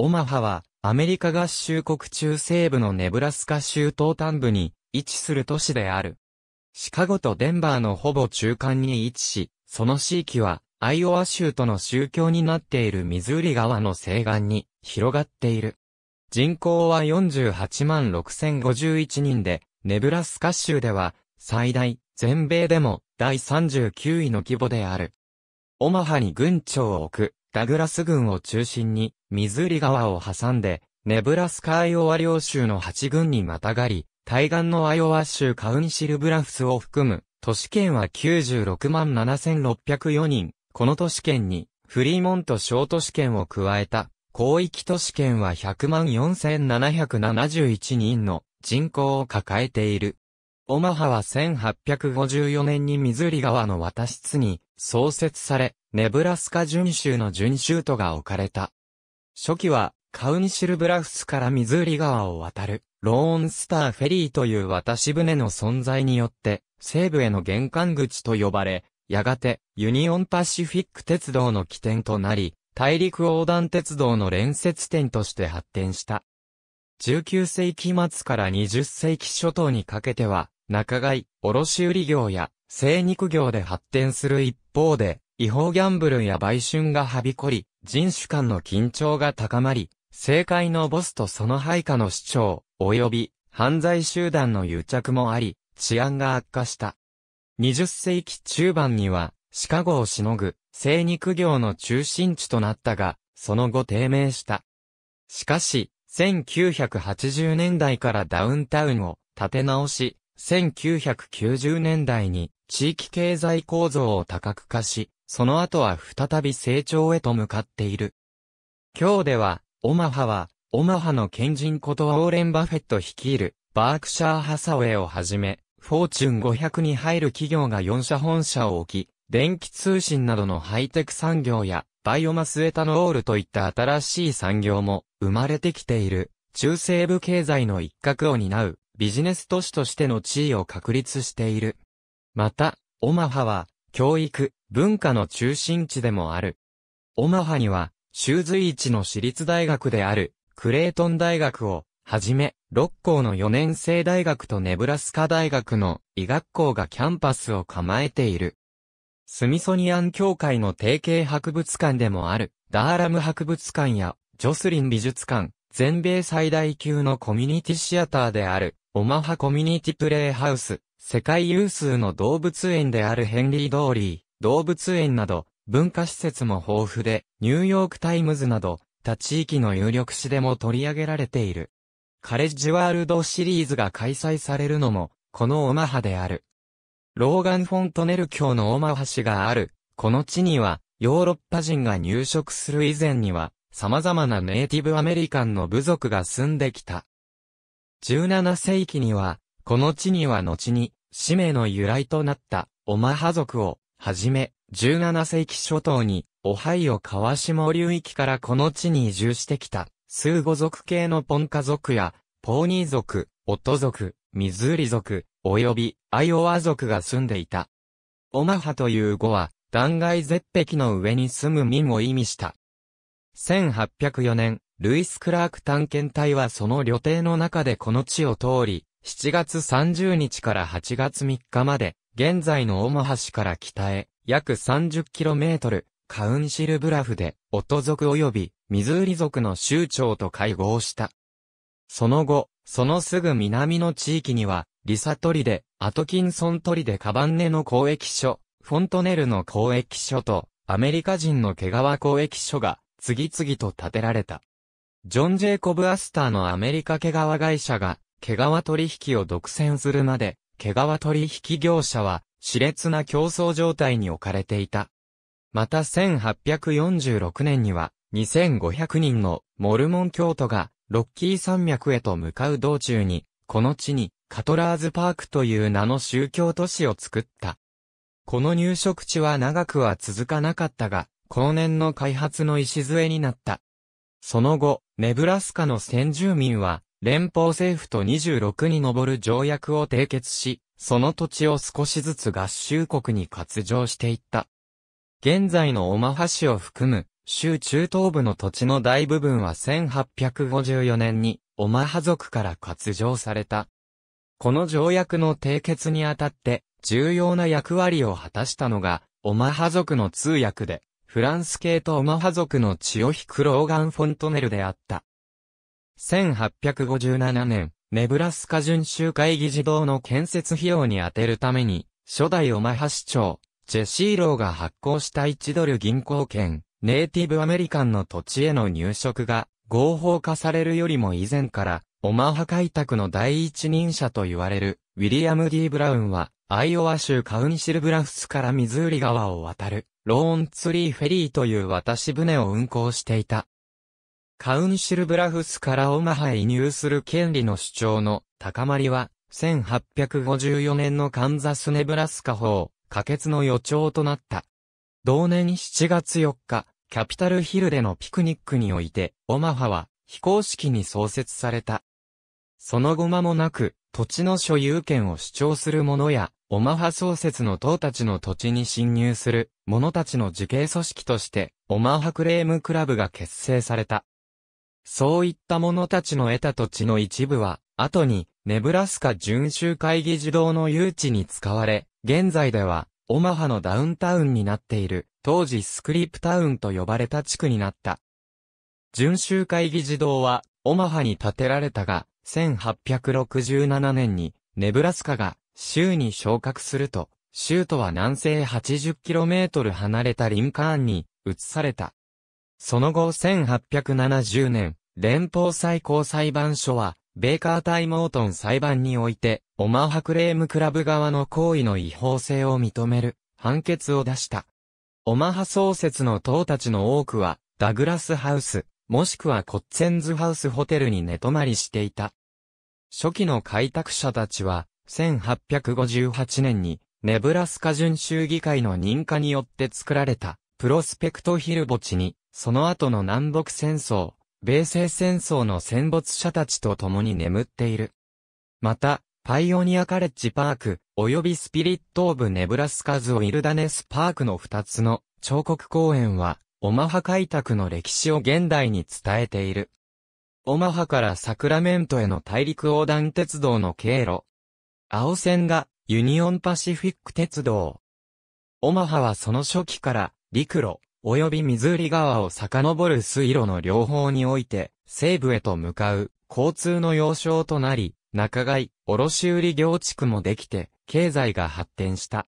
オマハは、アメリカ合衆国中西部のネブラスカ州東端部に位置する都市である。シカゴとデンバーのほぼ中間に位置し、その地域は、アイオワ州との宗教になっているミズーリ川の西岸に広がっている。人口は48万6051人で、ネブラスカ州では最大、全米でも第39位の規模である。オマハに軍庁を置くダグラス軍を中心に、ミズーリ川を挟んで、ネブラスカアイオワ領州の8軍にまたがり、対岸のアイオワ州カウンシルブラフスを含む、都市圏は96万7604人、この都市圏に、フリーモント小都市圏を加えた、広域都市圏は100万4771人の人口を抱えている。オマハは1854年にミズーリ川の渡しに創設され、ネブラスカ準州の準州都が置かれた。初期は、カウニシルブラフスからミズーリ川を渡る、ローンスターフェリーという渡し船の存在によって、西部への玄関口と呼ばれ、やがて、ユニオンパシフィック鉄道の起点となり、大陸横断鉄道の連接点として発展した。19世紀末から20世紀初頭にかけては、仲買、卸売業や生肉業で発展する一方で、違法ギャンブルや売春がはびこり、人種間の緊張が高まり、政界のボスとその配下の市長、及び犯罪集団の癒着もあり、治安が悪化した。20世紀中盤には、シカゴをしのぐ、生肉業の中心地となったが、その後低迷した。しかし、1980年代からダウンタウンを立て直し、1990年代に地域経済構造を多角化し、その後は再び成長へと向かっている。今日では、オマハは、オマハの賢人ことオーレン・バフェット率いる、バークシャー・ハサウェイをはじめ、フォーチュン500に入る企業が4社本社を置き、電気通信などのハイテク産業や、バイオマスエタノールといった新しい産業も生まれてきている、中西部経済の一角を担う、ビジネス都市としての地位を確立している。また、オマハは、教育、文化の中心地でもある。オマハには、州随一の私立大学である、クレートン大学を、はじめ、六校の4年生大学とネブラスカ大学の医学校がキャンパスを構えている。スミソニアン協会の提携博物館でもある、ダーラム博物館や、ジョスリン美術館、全米最大級のコミュニティシアターである、オマハコミュニティプレイハウス、世界有数の動物園であるヘンリー・ドーリー、動物園など、文化施設も豊富で、ニューヨークタイムズなど、他地域の有力誌でも取り上げられている。カレッジワールドシリーズが開催されるのも、このオマハである。ローガン・フォントネル教のオマハ市がある、この地には、ヨーロッパ人が入植する以前には、様々なネイティブアメリカンの部族が住んできた。17世紀には、この地には後に、使命の由来となったオマハ族をはじめ、17世紀初頭にオハイオ川下流域からこの地に移住してきたスーゴ族系のポンカ族やポーニー族、オト族、ミズーリ族、及びアイオワ族が住んでいた。オマハという語は断崖絶壁の上に住む民を意味した。1804年、ルイス・クラーク探検隊はその旅程の中でこの地を通り、7月30日から8月3日まで、現在のオマハ市から北へ、約 30km、カウンシルブラフで、オト族及び、ミズーリ族の州長と会合した。その後、そのすぐ南の地域には、リサトリで、アトキンソントリでカバンネの交易所、フォントネルの交易所と、アメリカ人の毛皮交易所が、次々と建てられた。ジョン・ジェイコブ・アスターのアメリカ毛皮会社が、毛皮取引を独占するまで、毛皮取引業者は、熾烈な競争状態に置かれていた。また1846年には、2500人のモルモン教徒が、ロッキー山脈へと向かう道中に、この地に、カトラーズパークという名の宗教都市を作った。この入植地は長くは続かなかったが、後年の開発の礎になった。その後、ネブラスカの先住民は、連邦政府と26に上る条約を締結し、その土地を少しずつ合衆国に割譲していった。現在のオマハ市を含む、州中東部の土地の大部分は1854年に、オマハ族から割譲された。この条約の締結にあたって、重要な役割を果たしたのが、オマハ族の通訳で、フランス系とオマハ族の血を引くローガン・フォントネルであった。1857年、ネブラスカ巡州会議事堂の建設費用に充てるために、初代オマハ市長、ジェシーローが発行した1ドル銀行券、ネイティブアメリカンの土地への入植が合法化されるよりも以前から、オマハ開拓の第一人者と言われる、ウィリアム・ D・ ブラウンは、アイオワ州カウンシルブラフスからミズーリ川を渡る、ローンツリーフェリーという渡し船を運航していた。カウンシルブラフスからオマハへ移入する権利の主張の高まりは、1854年のカンザスネブラスカ法、可決の予兆となった。同年7月4日、キャピタルヒルでのピクニックにおいて、オマハは非公式に創設された。その後間もなく、土地の所有権を主張する者や、オマハ創設の党たちの土地に侵入する者たちの自警組織として、オマハクレームクラブが結成された。そういった者たちの得た土地の一部は、後に、ネブラスカ巡州会議児童の誘致に使われ、現在では、オマハのダウンタウンになっている、当時スクリプタウンと呼ばれた地区になった。巡州会議児童は、オマハに建てられたが、1867年に、ネブラスカが、州に昇格すると、州都は南西 80km 離れたリンカーンに、移された。その後1870年、連邦最高裁判所は、ベーカー対モートン裁判において、オマハクレームクラブ側の行為の違法性を認める判決を出した。オマハ創設の党たちの多くは、ダグラスハウス、もしくはコッツェンズハウスホテルに寝泊まりしていた。初期の開拓者たちは、1858年に、ネブラスカ準州議会の認可によって作られた、プロスペクトヒル墓地に、その後の南北戦争、米西戦争の戦没者たちと共に眠っている。また、パイオニアカレッジパーク、及びスピリット・オブ・ネブラスカズ・ウィルダネス・パークの2つの彫刻公園は、オマハ開拓の歴史を現代に伝えている。オマハからサクラメントへの大陸横断鉄道の経路。青線がユニオンパシフィック鉄道。オマハはその初期から陸路、及び水売川を遡る水路の両方において、西部へと向かう、交通の要衝となり、仲買、卸売業地区もできて、経済が発展した。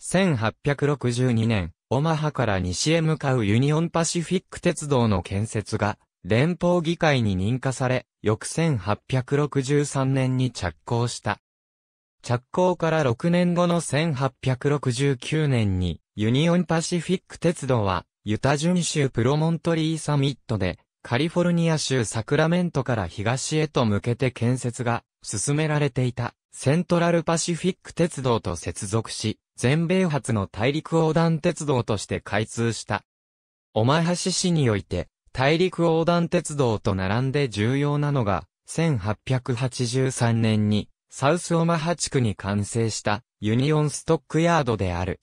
1862年、オマハから西へ向かうユニオンパシフィック鉄道の建設が、連邦議会に認可され、翌1863年に着工した。着工から6年後の1869年に、ユニオンパシフィック鉄道は、ユタ準州プロモントリーサミットで、カリフォルニア州サクラメントから東へと向けて建設が進められていたセントラルパシフィック鉄道と接続し、全米初の大陸横断鉄道として開通した。オマハ市市において、大陸横断鉄道と並んで重要なのが、1883年にサウスオマハ地区に完成したユニオンストックヤードである。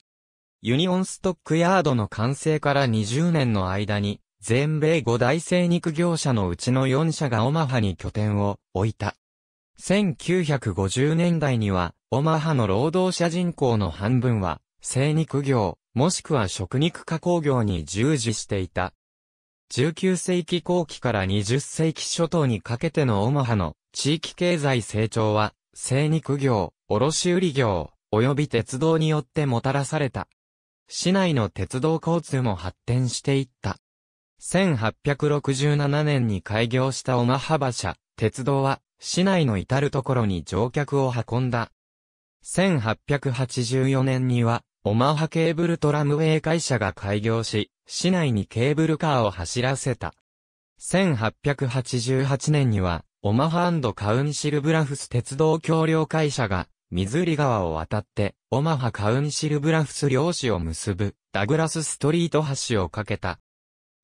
ユニオンストックヤードの完成から20年の間に、全米5大生肉業者のうちの4社がオマハに拠点を置いた。1950年代には、オマハの労働者人口の半分は、生肉業、もしくは食肉加工業に従事していた。19世紀後期から20世紀初頭にかけてのオマハの地域経済成長は、生肉業、卸売業、及び鉄道によってもたらされた。市内の鉄道交通も発展していった。1867年に開業したオマハ馬車、鉄道は、市内の至るところに乗客を運んだ。1884年には、オマハケーブルトラムウェイ会社が開業し、市内にケーブルカーを走らせた。1888年には、オマハカウンシルブラフス鉄道橋梁会社がミズーリ川を渡って、オマハカウンシルブラフス漁師を結ぶ、ダグラスストリート橋を架けた。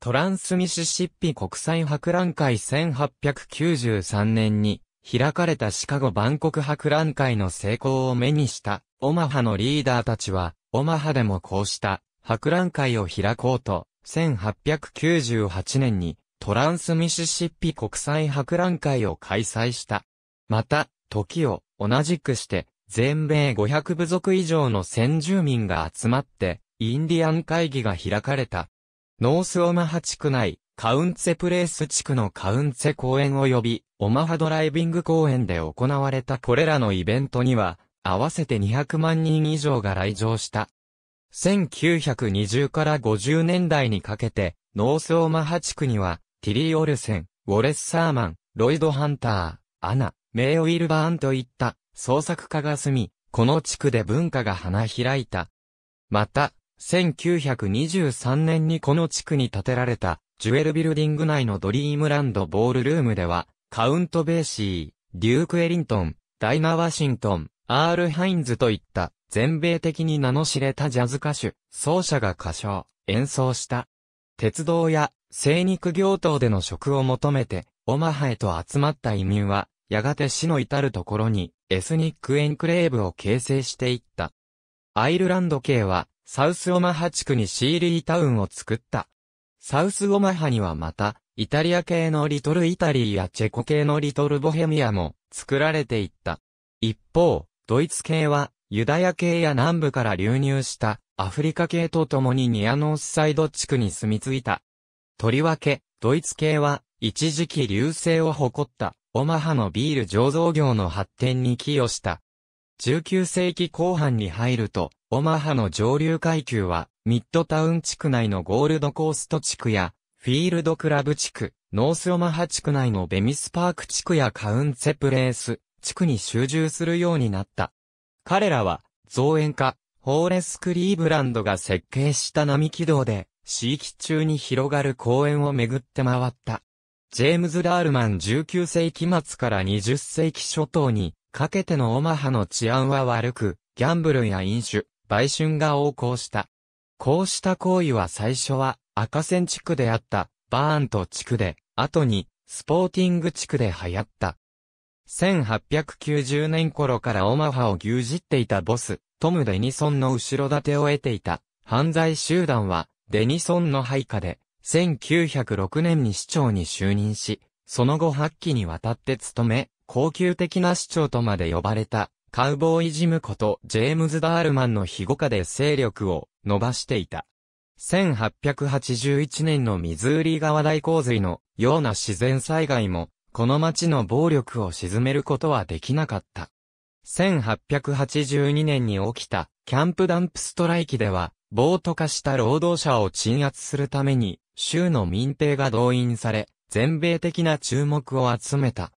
トランスミシシッピ国際博覧会1893年に、開かれたシカゴ万国博覧会の成功を目にした、オマハのリーダーたちは、オマハでもこうした、博覧会を開こうと、1898年に、トランスミシシッピ国際博覧会を開催した。また、時を同じくして、全米500部族以上の先住民が集まって、インディアン会議が開かれた。ノースオマハ地区内、カウンツェプレース地区のカウンツェ公園及び、オマハドライビング公園で行われたこれらのイベントには、合わせて200万人以上が来場した。1920から50年代にかけて、ノースオマハ地区には、ティリー・オルセン、ウォレス・サーマン、ロイド・ハンター、アナ、メイ・ウィルバーンといった創作家が住み、この地区で文化が花開いた。また、1923年にこの地区に建てられた、ジュエルビルディング内のドリームランドボールルームでは、カウント・ベーシー、デューク・エリントン、ダイナ・ワシントン、アール・ハインズといった、全米的に名の知れたジャズ歌手、奏者が歌唱、演奏した。鉄道や、精肉行等での職を求めて、オマハへと集まった移民は、やがて死の至るところに、エスニックエンクレーブを形成していった。アイルランド系は、サウスオマハ地区にシーリータウンを作った。サウスオマハにはまた、イタリア系のリトルイタリーやチェコ系のリトルボヘミアも作られていった。一方、ドイツ系は、ユダヤ系や南部から流入したアフリカ系と共にニアノースサイド地区に住み着いた。とりわけ、ドイツ系は、一時期流星を誇った。オマハのビール醸造業の発展に寄与した。19世紀後半に入ると、オマハの上流階級は、ミッドタウン地区内のゴールドコースト地区や、フィールドクラブ地区、ノースオマハ地区内のベミスパーク地区やカウンセプレース地区に集中するようになった。彼らは、造園家、ホーレス・クリーブランドが設計した並木道で、地域中に広がる公園を巡って回った。ジェームズ・ラールマン19世紀末から20世紀初頭にかけてのオマハの治安は悪く、ギャンブルや飲酒、売春が横行した。こうした行為は最初は赤線地区であったバーント地区で、後にスポーティング地区で流行った。1890年頃からオマハを牛耳っていたボス、トム・デニソンの後ろ盾を得ていた犯罪集団はデニソンの配下で1906年に市長に就任し、その後8期にわたって務め、高級的な市長とまで呼ばれた、カウボーイジムことジェームズ・ダールマンの庇護下で勢力を伸ばしていた。1881年のミズーリ川大洪水のような自然災害も、この町の暴力を鎮めることはできなかった。1882年に起きたキャンプダンプストライキでは、暴徒化した労働者を鎮圧するために、州の民兵が動員され、全米的な注目を集めた。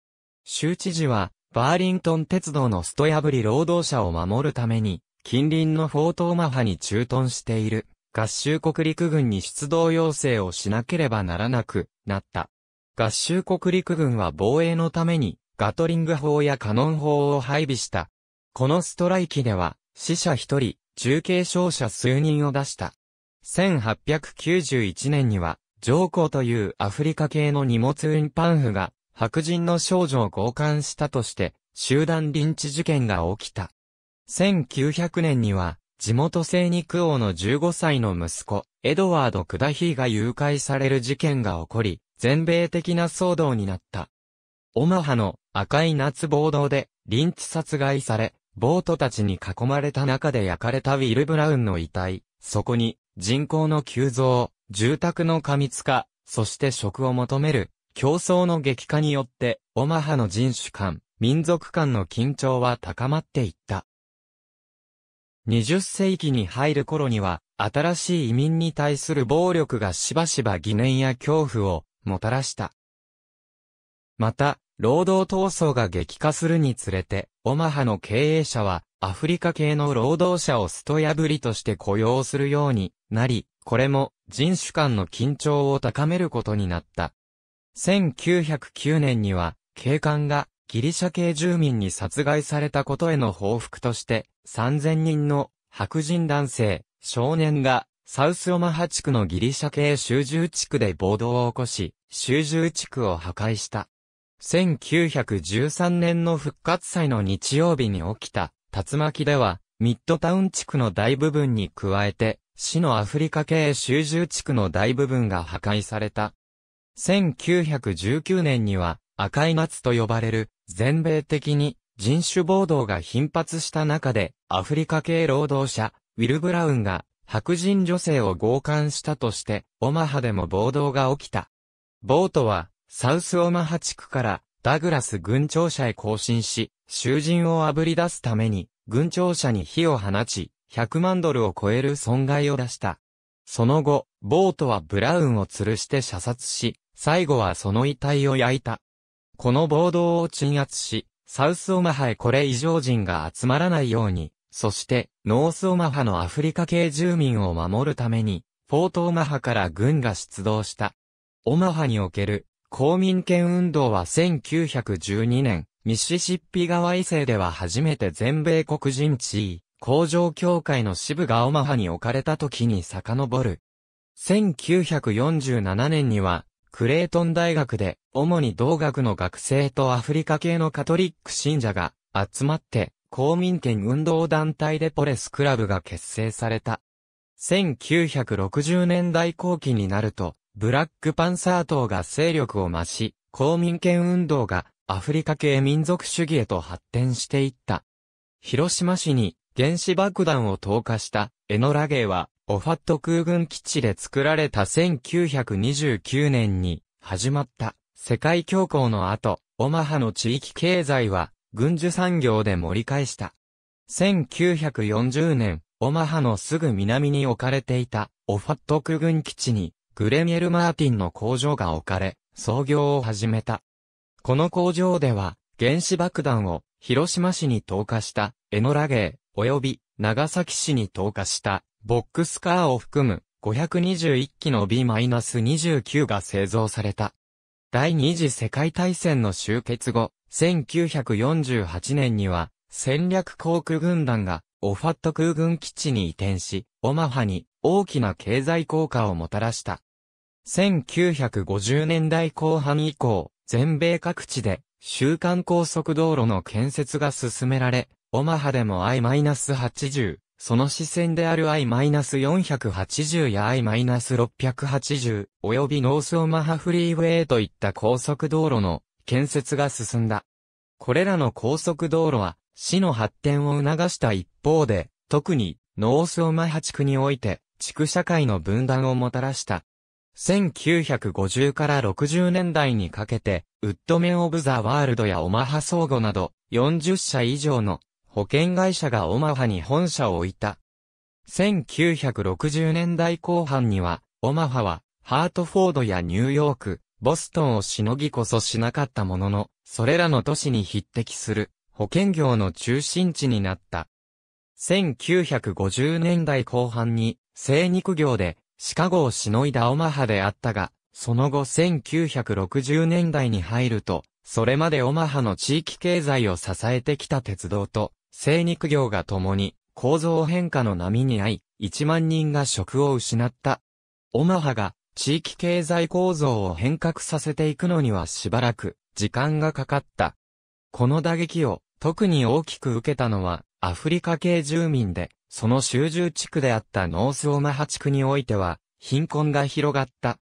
州知事は、バーリントン鉄道のスト破り労働者を守るために、近隣のフォートオマハに駐屯している、合衆国陸軍に出動要請をしなければならなくなった。合衆国陸軍は防衛のために、ガトリング砲やカノン砲を配備した。このストライキでは、死者一人、重軽傷者数人を出した。1891年には、上皇というアフリカ系の荷物運搬婦が、白人の少女を強姦したとして、集団臨治事件が起きた。1900年には、地元聖肉王の15歳の息子、エドワード・クダヒーが誘拐される事件が起こり、全米的な騒動になった。オマハの赤い夏暴動で、臨治殺害され、ボートたちに囲まれた中で焼かれたウィル・ブラウンの遺体、そこに、人口の急増、住宅の過密化、そして食を求める、競争の激化によって、オマハの人種間、民族間の緊張は高まっていった。20世紀に入る頃には、新しい移民に対する暴力がしばしば疑念や恐怖をもたらした。また、労働闘争が激化するにつれて、オマハの経営者は、アフリカ系の労働者をスト破りとして雇用するようになり、これも人種間の緊張を高めることになった。1909年には、警官がギリシャ系住民に殺害されたことへの報復として、3000人の白人男性、少年がサウスオマハ地区のギリシャ系集住地区で暴動を起こし、集住地区を破壊した。1913年の復活祭の日曜日に起きた竜巻では、ミッドタウン地区の大部分に加えて、市のアフリカ系集中地区の大部分が破壊された。1919年には、赤い夏と呼ばれる、全米的に人種暴動が頻発した中で、アフリカ系労働者、ウィル・ブラウンが白人女性を強姦したとして、オマハでも暴動が起きた。ボートは、サウスオマハ地区からダグラス軍庁舎へ更新し、囚人を炙り出すために、軍庁舎に火を放ち、100万ドルを超える損害を出した。その後、ボートはブラウンを吊るして射殺し、最後はその遺体を焼いた。この暴動を鎮圧し、サウスオマハへこれ以上人が集まらないように、そして、ノースオマハのアフリカ系住民を守るために、フォートオマハから軍が出動した。オマハにおける公民権運動は1912年、ミシシッピ川以西では初めて全米黒人地位、工場協会の支部がオマハに置かれた時に遡る。1947年には、クレートン大学で、主に同学の学生とアフリカ系のカトリック信者が集まって、公民権運動団体でポレスクラブが結成された。1960年代後期になると、ブラックパンサー党が勢力を増し、公民権運動がアフリカ系民族主義へと発展していった。広島市に原子爆弾を投下したエノラゲーは、オファット空軍基地で作られた1929年に始まった世界恐慌の後、オマハの地域経済は軍需産業で盛り返した。1940年、オマハのすぐ南に置かれていたオファット空軍基地にグレミエル・マーティンの工場が置かれ、創業を始めた。この工場では、原子爆弾を広島市に投下したエノラゲー、及び長崎市に投下したボックスカーを含む521機の B-29 が製造された。第二次世界大戦の終結後、1948年には戦略航空軍団がオファット空軍基地に移転し、オマハに大きな経済効果をもたらした。1950年代後半以降、全米各地で、週間高速道路の建設が進められ、オマハでも I-80、その支線である I-480 や I-680、及びノースオマハフリーウェイといった高速道路の建設が進んだ。これらの高速道路は、市の発展を促した一方で、特に、ノースオマハ地区において、地区社会の分断をもたらした。1950から60年代にかけて、ウッドメン・オブ・ザ・ワールドやオマハ相互など、40社以上の保険会社がオマハに本社を置いた。1960年代後半には、オマハは、ハートフォードやニューヨーク、ボストンをしのぎこそしなかったものの、それらの都市に匹敵する保険業の中心地になった。1950年代後半に、精肉業でシカゴをしのいだオマハであったが、その後1960年代に入ると、それまでオマハの地域経済を支えてきた鉄道と、生肉業が共に、構造変化の波に遭い、1万人が職を失った。オマハが、地域経済構造を変革させていくのにはしばらく、時間がかかった。この打撃を、特に大きく受けたのは、アフリカ系住民で、その集中地区であったノースオマハ地区においては、貧困が広がった。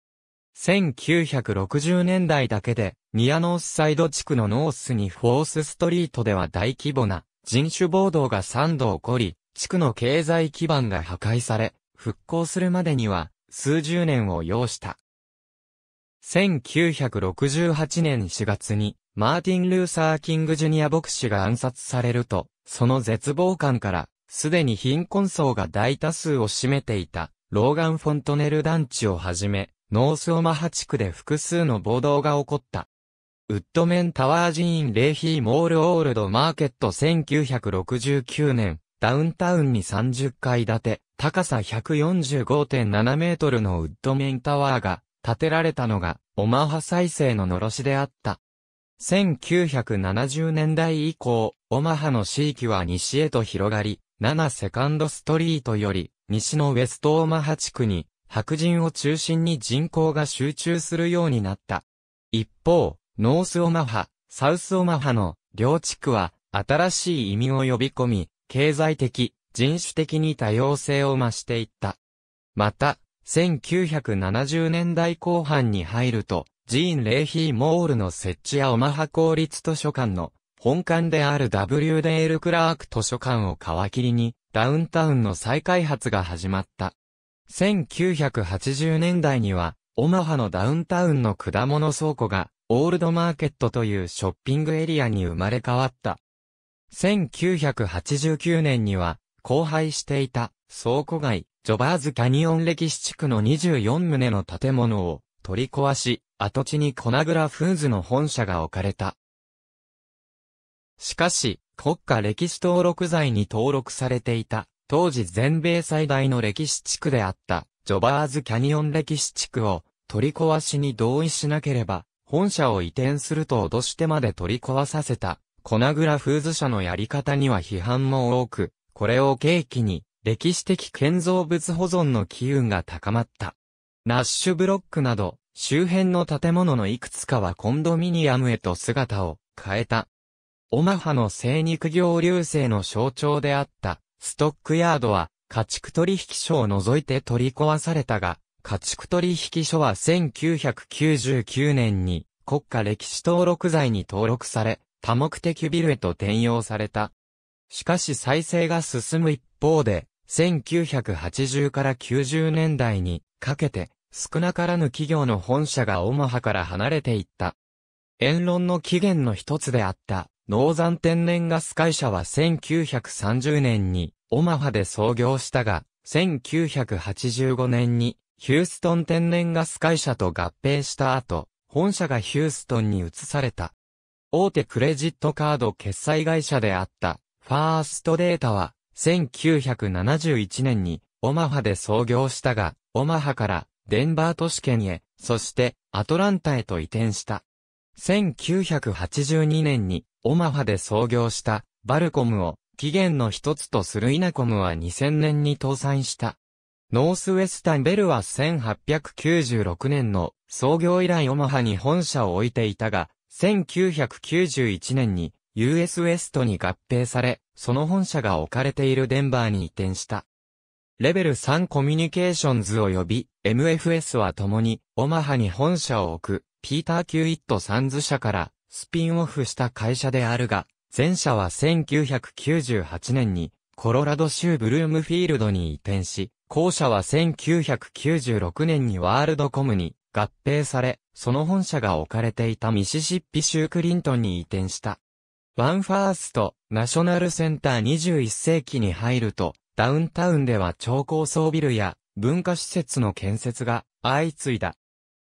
1960年代だけで、ニアノースサイド地区のノースにフォースストリートでは大規模な人種暴動が3度起こり、地区の経済基盤が破壊され、復興するまでには数十年を要した。1968年4月にマーティン・ルーサー・キング・ジュニア牧師が暗殺されると、その絶望感から、すでに貧困層が大多数を占めていた、ローガン・フォントネル団地をはじめ、ノースオマハ地区で複数の暴動が起こった。ウッドメンタワー寺院レイヒーモールオールドマーケット1969年、ダウンタウンに30階建て、高さ145.7メートルのウッドメンタワーが建てられたのが、オマハ再生ののろしであった。1970年代以降、オマハの地域は西へと広がり、7セカンドストリートより、西のウェストオマハ地区に、白人を中心に人口が集中するようになった。一方、ノースオマハ、サウスオマハの両地区は、新しい移民を呼び込み、経済的、人種的に多様性を増していった。また、1970年代後半に入ると、ジーン・レイヒー・モールの設置やオマハ公立図書館の本館である W デール・クラーク図書館を皮切りにダウンタウンの再開発が始まった。1980年代にはオマハのダウンタウンの果物倉庫がオールドマーケットというショッピングエリアに生まれ変わった。1989年には荒廃していた倉庫街ジョバーズキャニオン歴史地区の24棟の建物を取り壊し、跡地にコナグラフーズの本社が置かれた。しかし、国家歴史登録財に登録されていた、当時全米最大の歴史地区であった、ジョバーズキャニオン歴史地区を、取り壊しに同意しなければ、本社を移転すると脅してまで取り壊させた、コナグラフーズ社のやり方には批判も多く、これを契機に、歴史的建造物保存の機運が高まった。ナッシュブロックなど、周辺の建物のいくつかはコンドミニアムへと姿を変えた。オマハの生肉業流星の象徴であった、ストックヤードは、家畜取引所を除いて取り壊されたが、家畜取引所は1999年に国家歴史登録財に登録され、多目的ビルへと転用された。しかし再生が進む一方で、1980から90年代にかけて、少なからぬ企業の本社がオマハから離れていった。炎論の起源の一つであった、ノーザン天然ガス会社は1930年にオマハで創業したが、1985年にヒューストン天然ガス会社と合併した後、本社がヒューストンに移された。大手クレジットカード決済会社であった、ファーストデータは、1971年にオマハで創業したが、オマハからデンバー都市圏へ、そしてアトランタへと移転した。1982年にオマハで創業したバルコムを起源の一つとするイナコムは2000年に倒産した。ノースウェスタンベルは1896年の創業以来オマハに本社を置いていたが、1991年に US ウェストに合併され、その本社が置かれているデンバーに移転した。レベル3コミュニケーションズ及び MFS は共にオマハに本社を置くピーター・キュイット・サンズ社からスピンオフした会社であるが、前社は1998年にコロラド州ブルームフィールドに移転し、後者は1996年にワールドコムに合併され、その本社が置かれていたミシシッピ州クリントンに移転した。ワンファースト、ナショナルセンター21世紀に入ると、ダウンタウンでは超高層ビルや文化施設の建設が相次いだ。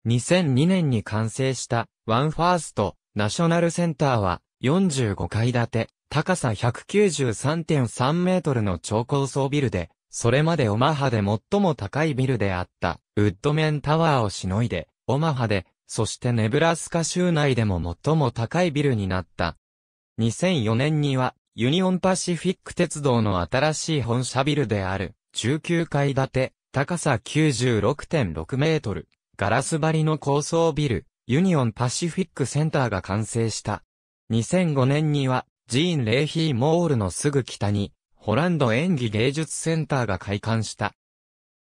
2002年に完成したワンファーストナショナルセンターは45階建て、高さ193.3メートルの超高層ビルで、それまでオマハで最も高いビルであったウッドメンタワーをしのいで、オマハで、そしてネブラスカ州内でも最も高いビルになった。2004年にはユニオンパシフィック鉄道の新しい本社ビルである、19階建て、高さ96.6メートル、ガラス張りの高層ビル、ユニオンパシフィックセンターが完成した。2005年には、ジーン・レイヒー・モールのすぐ北に、ホランド演技芸術センターが開館した。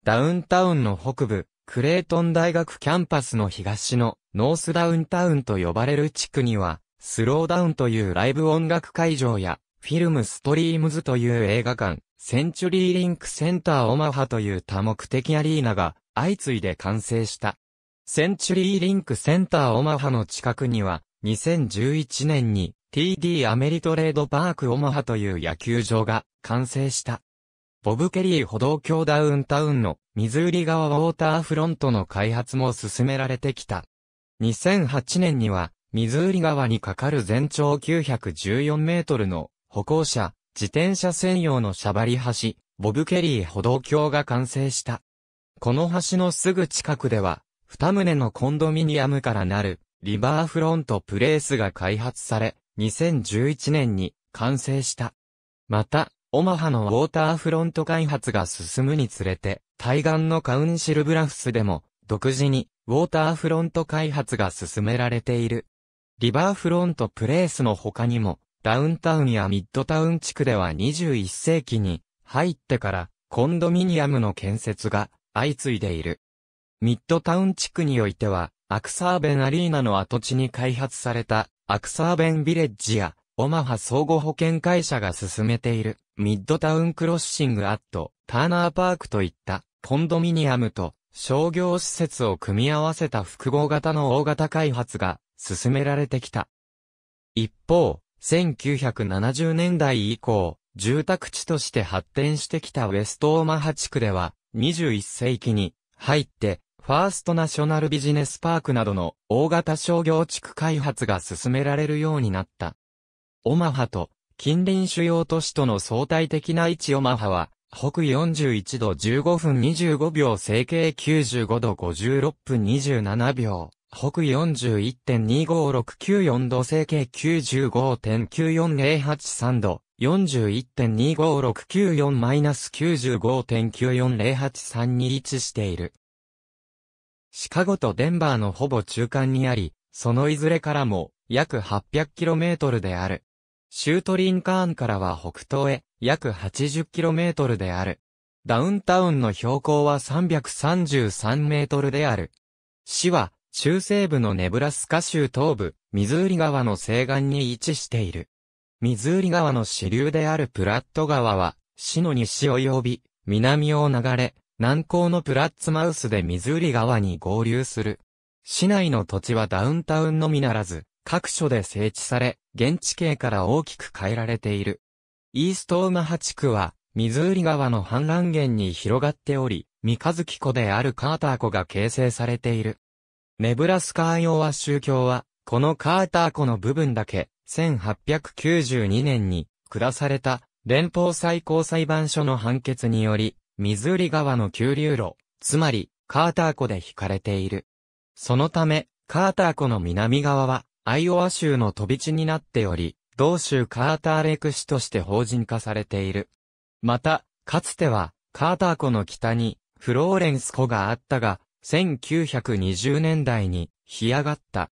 ダウンタウンの北部、クレートン大学キャンパスの東のノースダウンタウンと呼ばれる地区には、スローダウンというライブ音楽会場やフィルムストリームズという映画館、センチュリーリンクセンターオマハという多目的アリーナが相次いで完成した。センチュリーリンクセンターオマハの近くには、2011年に TD アメリトレードパークオマハという野球場が完成した。ボブ・ケリー歩道橋ダウンタウンのミズーリ川ウォーターフロントの開発も進められてきた。2008年にはミズーリ川に架かる全長914メートルの歩行者、自転車専用のシャバリ橋、ボブケリー歩道橋が完成した。この橋のすぐ近くでは、二棟のコンドミニアムからなる、リバーフロントプレイスが開発され、2011年に完成した。また、オマハのウォーターフロント開発が進むにつれて、対岸のカウンシルブラフスでも、独自に、ウォーターフロント開発が進められている。リバーフロントプレイスの他にも、ダウンタウンやミッドタウン地区では21世紀に入ってからコンドミニアムの建設が相次いでいる。ミッドタウン地区においては、アクサーベンアリーナの跡地に開発されたアクサーベンビレッジやオマハ相互保険会社が進めているミッドタウンクロッシングアットターナーパークといったコンドミニアムと商業施設を組み合わせた複合型の大型開発が進められてきた。一方、1970年代以降、住宅地として発展してきたウェストオーマハ地区では、21世紀に入って、ファーストナショナルビジネスパークなどの大型商業地区開発が進められるようになった。オマハと近隣主要都市との相対的な位置オマハは、北41度15分25秒整形95度56分27秒、北41.25694度整形95.94083度41.25694-95.94083に位置している。シカゴとデンバーのほぼ中間にあり、そのいずれからも約 800km である。シュートリンカーンからは北東へ約 80km である。ダウンタウンの標高は333メートルである。市は中西部のネブラスカ州東部、ミズーリ川の西岸に位置している。ミズーリ川の支流であるプラット川は、市の西及び、南を流れ、南高のプラッツマウスでミズーリ川に合流する。市内の土地はダウンタウンのみならず、各所で整地され、現地形から大きく変えられている。イーストウマハ地区は、ミズーリ川の氾濫源に広がっており、三日月湖であるカーター湖が形成されている。ネブラスカイオワ州教は、このカーター湖の部分だけ、1892年に下された連邦最高裁判所の判決により、ミズーリ川の急流路、つまりカーター湖で引かれている。そのため、カーター湖の南側は、アイオワ州の飛び地になっており、同州カーターレク市として法人化されている。また、かつては、カーター湖の北に、フローレンス湖があったが、1920年代に、干上がった。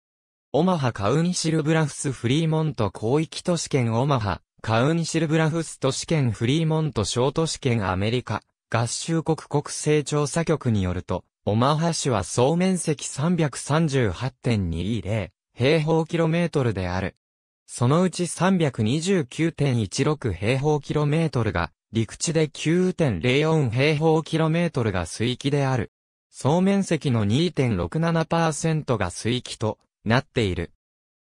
オマハカウニシルブラフスフリーモント広域都市圏オマハ、カウニシルブラフス都市圏フリーモント小都市圏アメリカ、合衆国国勢調査局によると、オマハ市は総面積338.220平方キロメートルである。そのうち329.16平方キロメートルが陸地で9.04平方キロメートルが水域である。総面積の2.67%が水域となっている。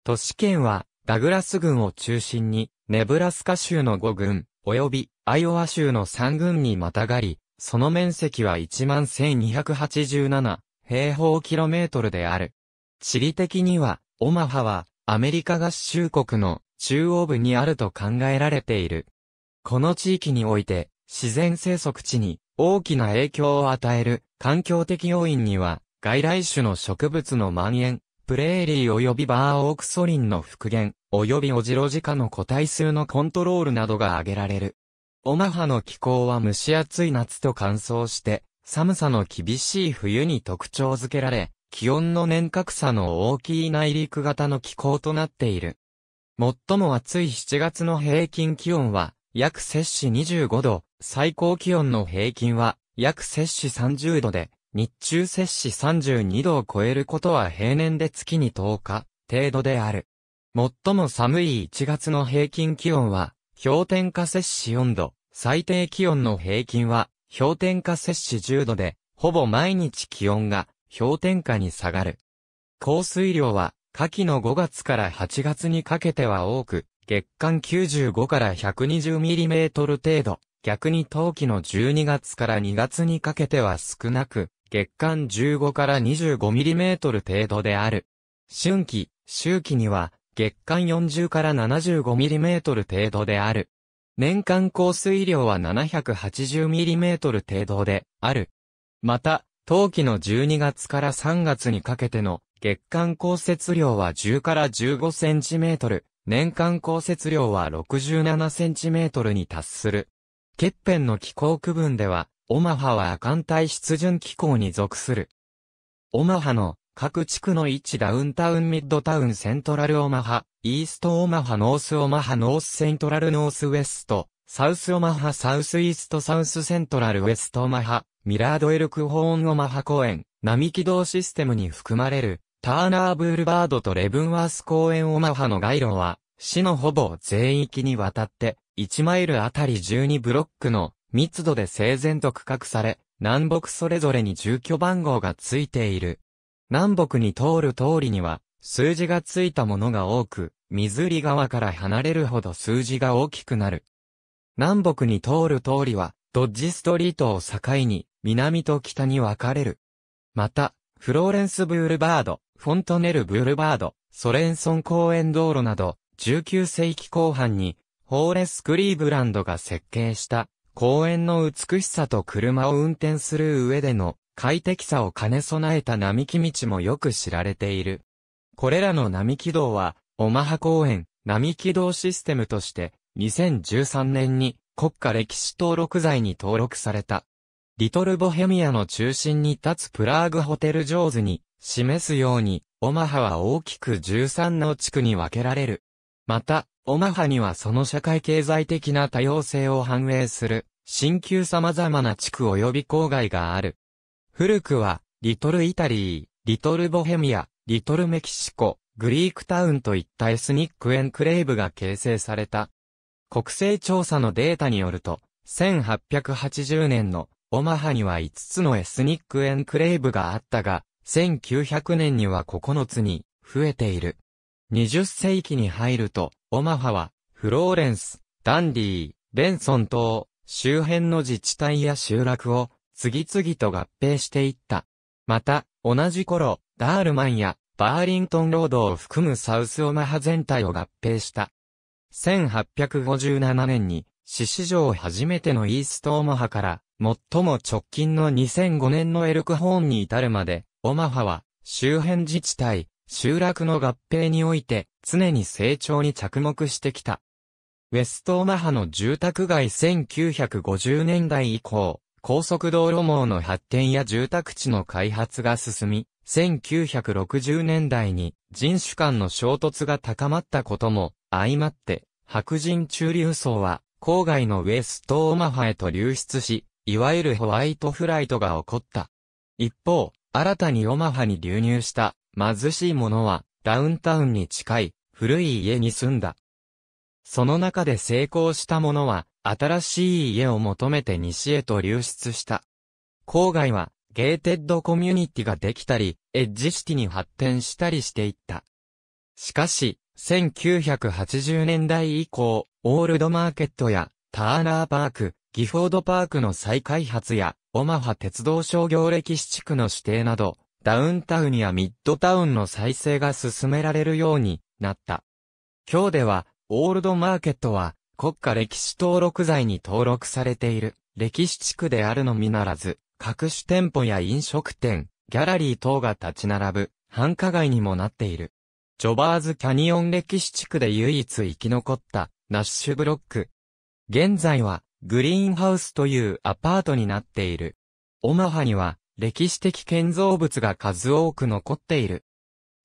都市圏はダグラス郡を中心にネブラスカ州の5郡及びアイオワ州の3郡にまたがり、その面積は11,287平方キロメートルである。地理的にはオマハはアメリカ合衆国の中央部にあると考えられている。この地域において自然生息地に大きな影響を与える環境的要因には、外来種の植物の蔓延、プレーリー及びバーオークソリンの復元、及びオジロジカの個体数のコントロールなどが挙げられる。オマハの気候は蒸し暑い夏と乾燥して、寒さの厳しい冬に特徴づけられ、気温の年較差の大きい内陸型の気候となっている。最も暑い7月の平均気温は、約摂氏25度、最高気温の平均は、約摂氏30度で、日中摂氏32度を超えることは平年で月に10日程度である。最も寒い1月の平均気温は、氷点下摂氏4度、最低気温の平均は、氷点下摂氏10度で、ほぼ毎日気温が氷点下に下がる。降水量は、夏季の5月から8月にかけては多く、月間95から 120mm 程度。逆に冬季の12月から2月にかけては少なく、月間15から2 5トル程度である。春季、秋季には、月間40から7 5トル程度である。年間降水量は7 8 0トル程度である。また、冬季の12月から3月にかけての月間降雪量は10から15センチメートル、年間降雪量は67センチメートルに達する。ケッペンの気候区分では、オマハは亜寒帯湿潤気候に属する。オマハの各地区の位置ダウンタウンミッドタウンセントラルオマハ、イーストオマハノースオマハノースセントラルノースウェスト、サウスオマハサウスイーストサウスセントラルウェストオマハ、ミラードエルクホーンオマハ公園、並木道システムに含まれる、ターナーブールバードとレブンワース公園オマハの街路は、市のほぼ全域にわたって、1マイルあたり12ブロックの密度で整然と区画され、南北それぞれに住居番号がついている。南北に通る通りには、数字がついたものが多く、水利川から離れるほど数字が大きくなる。南北に通る通りは、ドッジストリートを境に、南と北に分かれる。また、フローレンスブールバード、フォントネルブールバード、ソレンソン公園道路など、19世紀後半にホーレス・クリーブランドが設計した公園の美しさと車を運転する上での快適さを兼ね備えた並木道もよく知られている。これらの並木道は、オマハ公園並木道システムとして、2013年に国家歴史登録財に登録された。リトルボヘミアの中心に立つプラーグホテル上手に示すように、オマハは大きく13の地区に分けられる。また、オマハにはその社会経済的な多様性を反映する、新旧様々な地区及び郊外がある。古くは、リトルイタリー、リトルボヘミア、リトルメキシコ、グリークタウンといったエスニックエンクレーブが形成された。国勢調査のデータによると、1880年のオマハには5つのエスニックエンクレーブがあったが、1900年には9つに増えている。20世紀に入ると、オマハは、フローレンス、ダンディー、ベンソン島、周辺の自治体や集落を、次々と合併していった。また、同じ頃、ダールマンや、バーリントンロードを含むサウスオマハ全体を合併した。1857年に、市史上初めてのイーストオマハから、最も直近の2005年のエルクホーンに至るまで、オマハは、周辺自治体、集落の合併において常に成長に着目してきた。ウェストオマハの住宅街1950年代以降、高速道路網の発展や住宅地の開発が進み、1960年代に人種間の衝突が高まったことも相まって、白人中流層は郊外のウェストオマハへと流出し、いわゆるホワイトフライトが起こった。一方、新たにオマハに流入した貧しい者は、ダウンタウンに近い、古い家に住んだ。その中で成功した者は、新しい家を求めて西へと流出した。郊外は、ゲーテッドコミュニティができたり、エッジシティに発展したりしていった。しかし、1980年代以降、オールドマーケットや、ターナーパーク、ギフォードパークの再開発や、オマハ鉄道商業歴史地区の指定など、ダウンタウンやミッドタウンの再生が進められるようになった。今日では、オールドマーケットは、国家歴史登録財に登録されている、歴史地区であるのみならず、各種店舗や飲食店、ギャラリー等が立ち並ぶ、繁華街にもなっている。ジョバーズキャニオン歴史地区で唯一生き残った、ナッシュブロック。現在は、グリーンハウスというアパートになっている。オマハには、歴史的建造物が数多く残っている。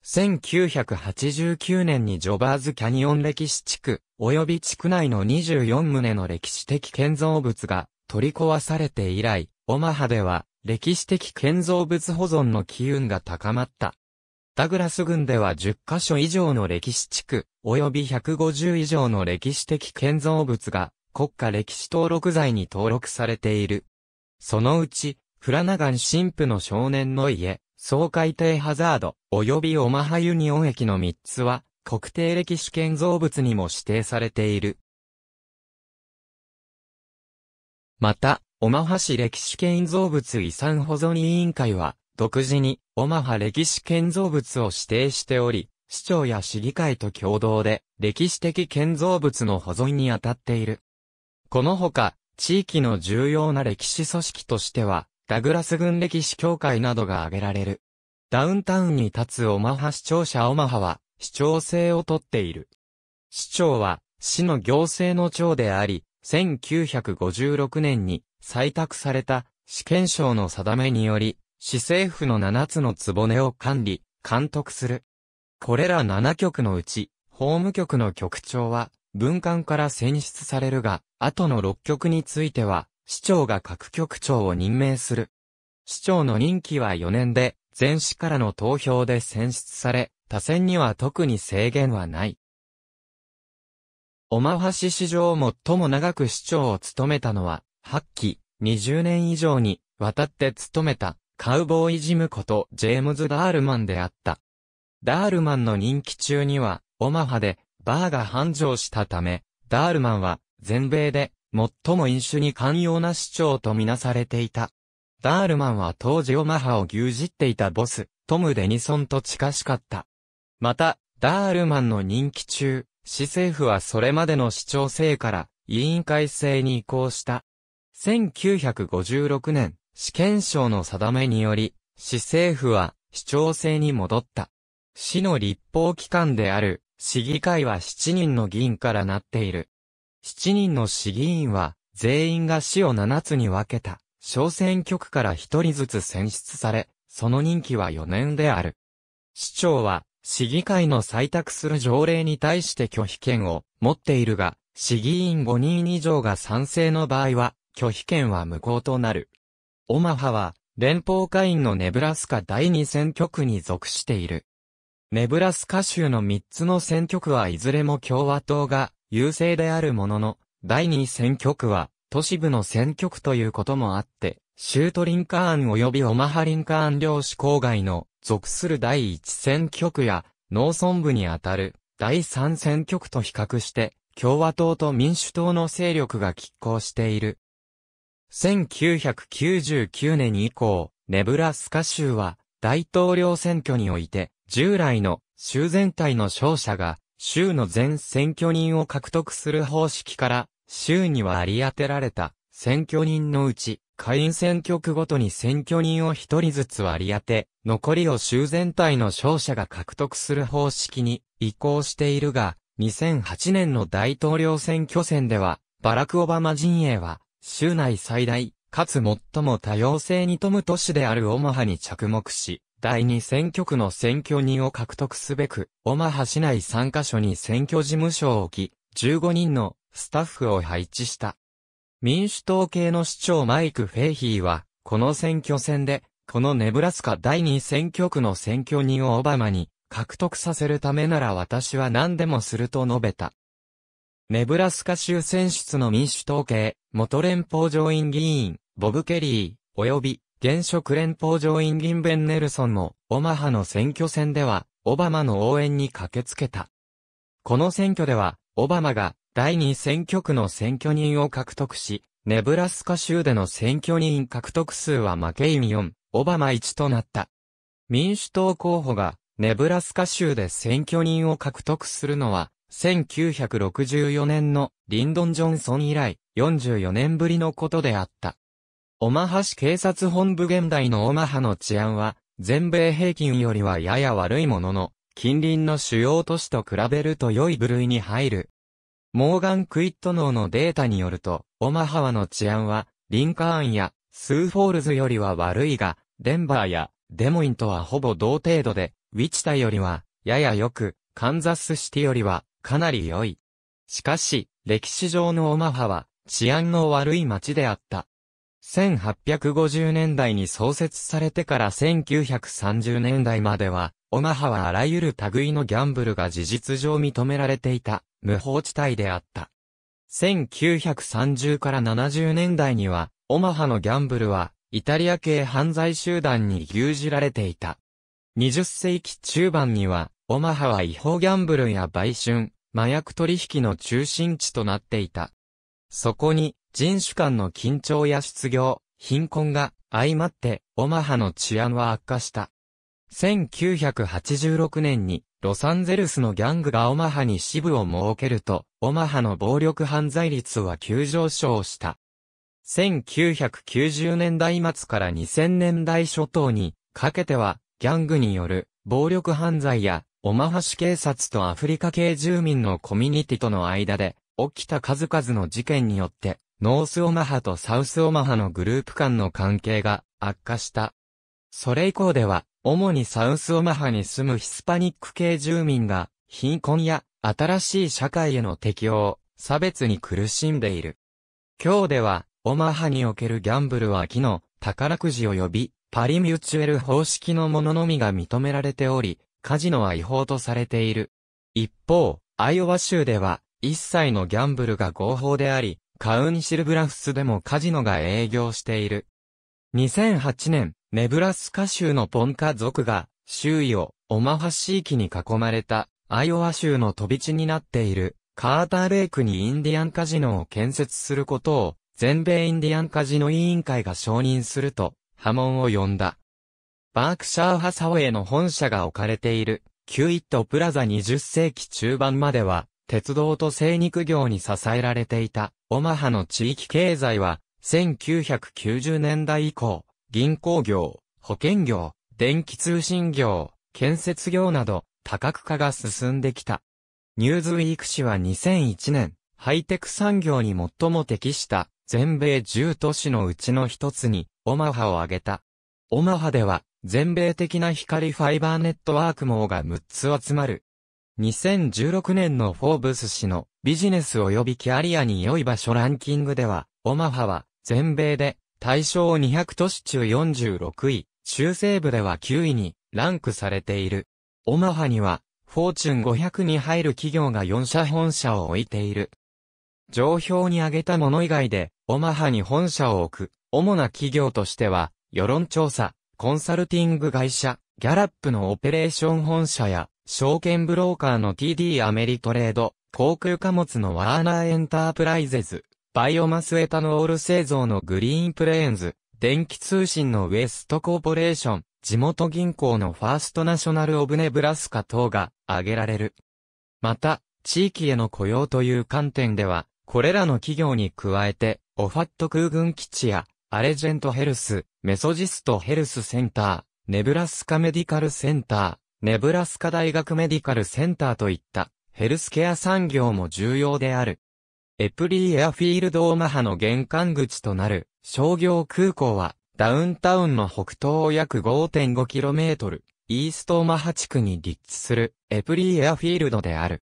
1989年にジョバーズキャニオン歴史地区、及び地区内の24棟の歴史的建造物が取り壊されて以来、オマハでは歴史的建造物保存の機運が高まった。ダグラス郡では10カ所以上の歴史地区、及び150以上の歴史的建造物が国家歴史登録財に登録されている。そのうち、フラナガン神父の少年の家、総海底ハザード、及びオマハユニオン駅の3つは、国定歴史建造物にも指定されている。また、オマハ市歴史建造物遺産保存委員会は、独自に、オマハ歴史建造物を指定しており、市長や市議会と共同で、歴史的建造物の保存に当たっている。このほか、地域の重要な歴史組織としては、ダグラス軍歴史協会などが挙げられる。ダウンタウンに立つオマハ市庁舎オマハは、市長制をとっている。市長は、市の行政の長であり、1956年に採択された試験省の定めにより、市政府の7つの壺を管理、監督する。これら7局のうち、法務局の局長は、文官から選出されるが、後の6局については、市長が各局長を任命する。市長の任期は4年で、全市からの投票で選出され、他選には特に制限はない。オマハ市史上最も長く市長を務めたのは、8期、20年以上にわたって務めた、カウボーイジムことジェームズ・ダールマンであった。ダールマンの任期中には、オマハでバーが繁盛したため、ダールマンは全米で最も飲酒に寛容な市長とみなされていた。ダールマンは当時オマハを牛耳っていたボス、トム・デニソンと近しかった。また、ダールマンの任期中、市政府はそれまでの市長制から委員会制に移行した。1956年、試験省の定めにより、市政府は市長制に戻った。市の立法機関である市議会は7人の議員からなっている。7人の市議員は、全員が市を7つに分けた、小選挙区から1人ずつ選出され、その任期は4年である。市長は、市議会の採択する条例に対して拒否権を持っているが、市議員5人以上が賛成の場合は、拒否権は無効となる。オマハは、連邦会員のネブラスカ第2選挙区に属している。ネブラスカ州の3つの選挙区はいずれも共和党が優勢であるものの、第2選挙区は、都市部の選挙区ということもあって、シュートリンカーン及びオマハリンカーン領主郊外の属する第1選挙区や農村部にあたる第3選挙区と比較して共和党と民主党の勢力が拮抗している。1999年以降、ネブラスカ州は大統領選挙において従来の州全体の勝者が州の全選挙人を獲得する方式から、州にはあり当てられた選挙人のうち、下院選挙区ごとに選挙人を一人ずつ割り当て、残りを州全体の勝者が獲得する方式に移行しているが、2008年の大統領選挙戦では、バラク・オバマ陣営は、州内最大、かつ最も多様性に富む都市であるオマハに着目し、第2選挙区の選挙人を獲得すべく、オマハ市内3カ所に選挙事務所を置き、15人のスタッフを配置した。民主党系の市長マイク・フェイヒーは、この選挙戦で、このネブラスカ第2選挙区の選挙人をオバマに獲得させるためなら私は何でもすると述べた。ネブラスカ州選出の民主党系、元連邦上院議員、ボブ・ケリー、及び現職連邦上院議員ベンネルソンも、オマハの選挙戦では、オバマの応援に駆けつけた。この選挙では、オバマが、第2選挙区の選挙人を獲得し、ネブラスカ州での選挙人獲得数は負けイン4、オバマ1となった。民主党候補が、ネブラスカ州で選挙人を獲得するのは、1964年のリンドン・ジョンソン以来44年ぶりのことであった。オマハ市警察本部現代のオマハの治安は、全米平均よりはやや悪いものの、近隣の主要都市と比べると良い部類に入る。モーガン・クイットノーのデータによると、オマハワの治安は、リンカーンやスーフォールズよりは悪いが、デンバーやデモインとはほぼ同程度で、ウィチタよりは、やや良く、カンザスシティよりは、かなり良い。しかし、歴史上のオマハは、治安の悪い街であった。1850年代に創設されてから1930年代までは、オマハはあらゆる類のギャンブルが事実上認められていた、無法地帯であった。1930から70年代には、オマハのギャンブルは、イタリア系犯罪集団に牛耳られていた。20世紀中盤には、オマハは違法ギャンブルや売春、麻薬取引の中心地となっていた。そこに、人種間の緊張や失業、貧困が相まってオマハの治安は悪化した。1986年にロサンゼルスのギャングがオマハに支部を設けると、オマハの暴力犯罪率は急上昇した。1990年代末から2000年代初頭にかけては、ギャングによる暴力犯罪や、オマハ市警察とアフリカ系住民のコミュニティとの間で、起きた数々の事件によって、ノースオマハとサウスオマハのグループ間の関係が悪化した。それ以降では、主にサウスオマハに住むヒスパニック系住民が、貧困や新しい社会への適応、差別に苦しんでいる。今日では、オマハにおけるギャンブルは木の宝くじ及びパリミュチュエル方式のもののみが認められており、カジノは違法とされている。一方、アイオワ州では、一切のギャンブルが合法であり、カウニシルブラフスでもカジノが営業している。2008年、ネブラスカ州のポンカ族が、周囲をオマハ地域に囲まれた、アイオワ州の飛び地になっている、カーターレイクにインディアンカジノを建設することを、全米インディアンカジノ委員会が承認すると、波紋を呼んだ。バークシャーハサウェイの本社が置かれている、キュイットプラザ20世紀中盤までは、鉄道と精肉業に支えられていた、オマハの地域経済は、1990年代以降、銀行業、保険業、電気通信業、建設業など、多角化が進んできた。ニューズウィーク氏は2001年、ハイテク産業に最も適した全米10都市のうちの一つにオマハを挙げた。オマハでは全米的な光ファイバーネットワーク網が6つ集まる2016年のフォーブス氏のビジネス及びキャリアに良い場所ランキングでは、オマハは全米で対象200都市中46位、中西部では9位にランクされている。オマハには、フォーチュン500に入る企業が4社本社を置いている。上表に挙げたもの以外で、オマハに本社を置く、主な企業としては、世論調査、コンサルティング会社、ギャラップのオペレーション本社や、証券ブローカーの TD アメリトレード、航空貨物のワーナーエンタープライゼズ、バイオマスエタノール製造のグリーンプレーンズ、電気通信のウェストコーポレーション、地元銀行のファーストナショナルオブネブラスカ等が挙げられる。また、地域への雇用という観点では、これらの企業に加えて、オファット空軍基地や、アレジェントヘルス、メソジストヘルスセンター、ネブラスカメディカルセンター、ネブラスカ大学メディカルセンターといったヘルスケア産業も重要である。エプリーエアフィールドオマハの玄関口となる商業空港はダウンタウンの北東を約 5.5km、イーストオマハ地区に立地するエプリーエアフィールドである。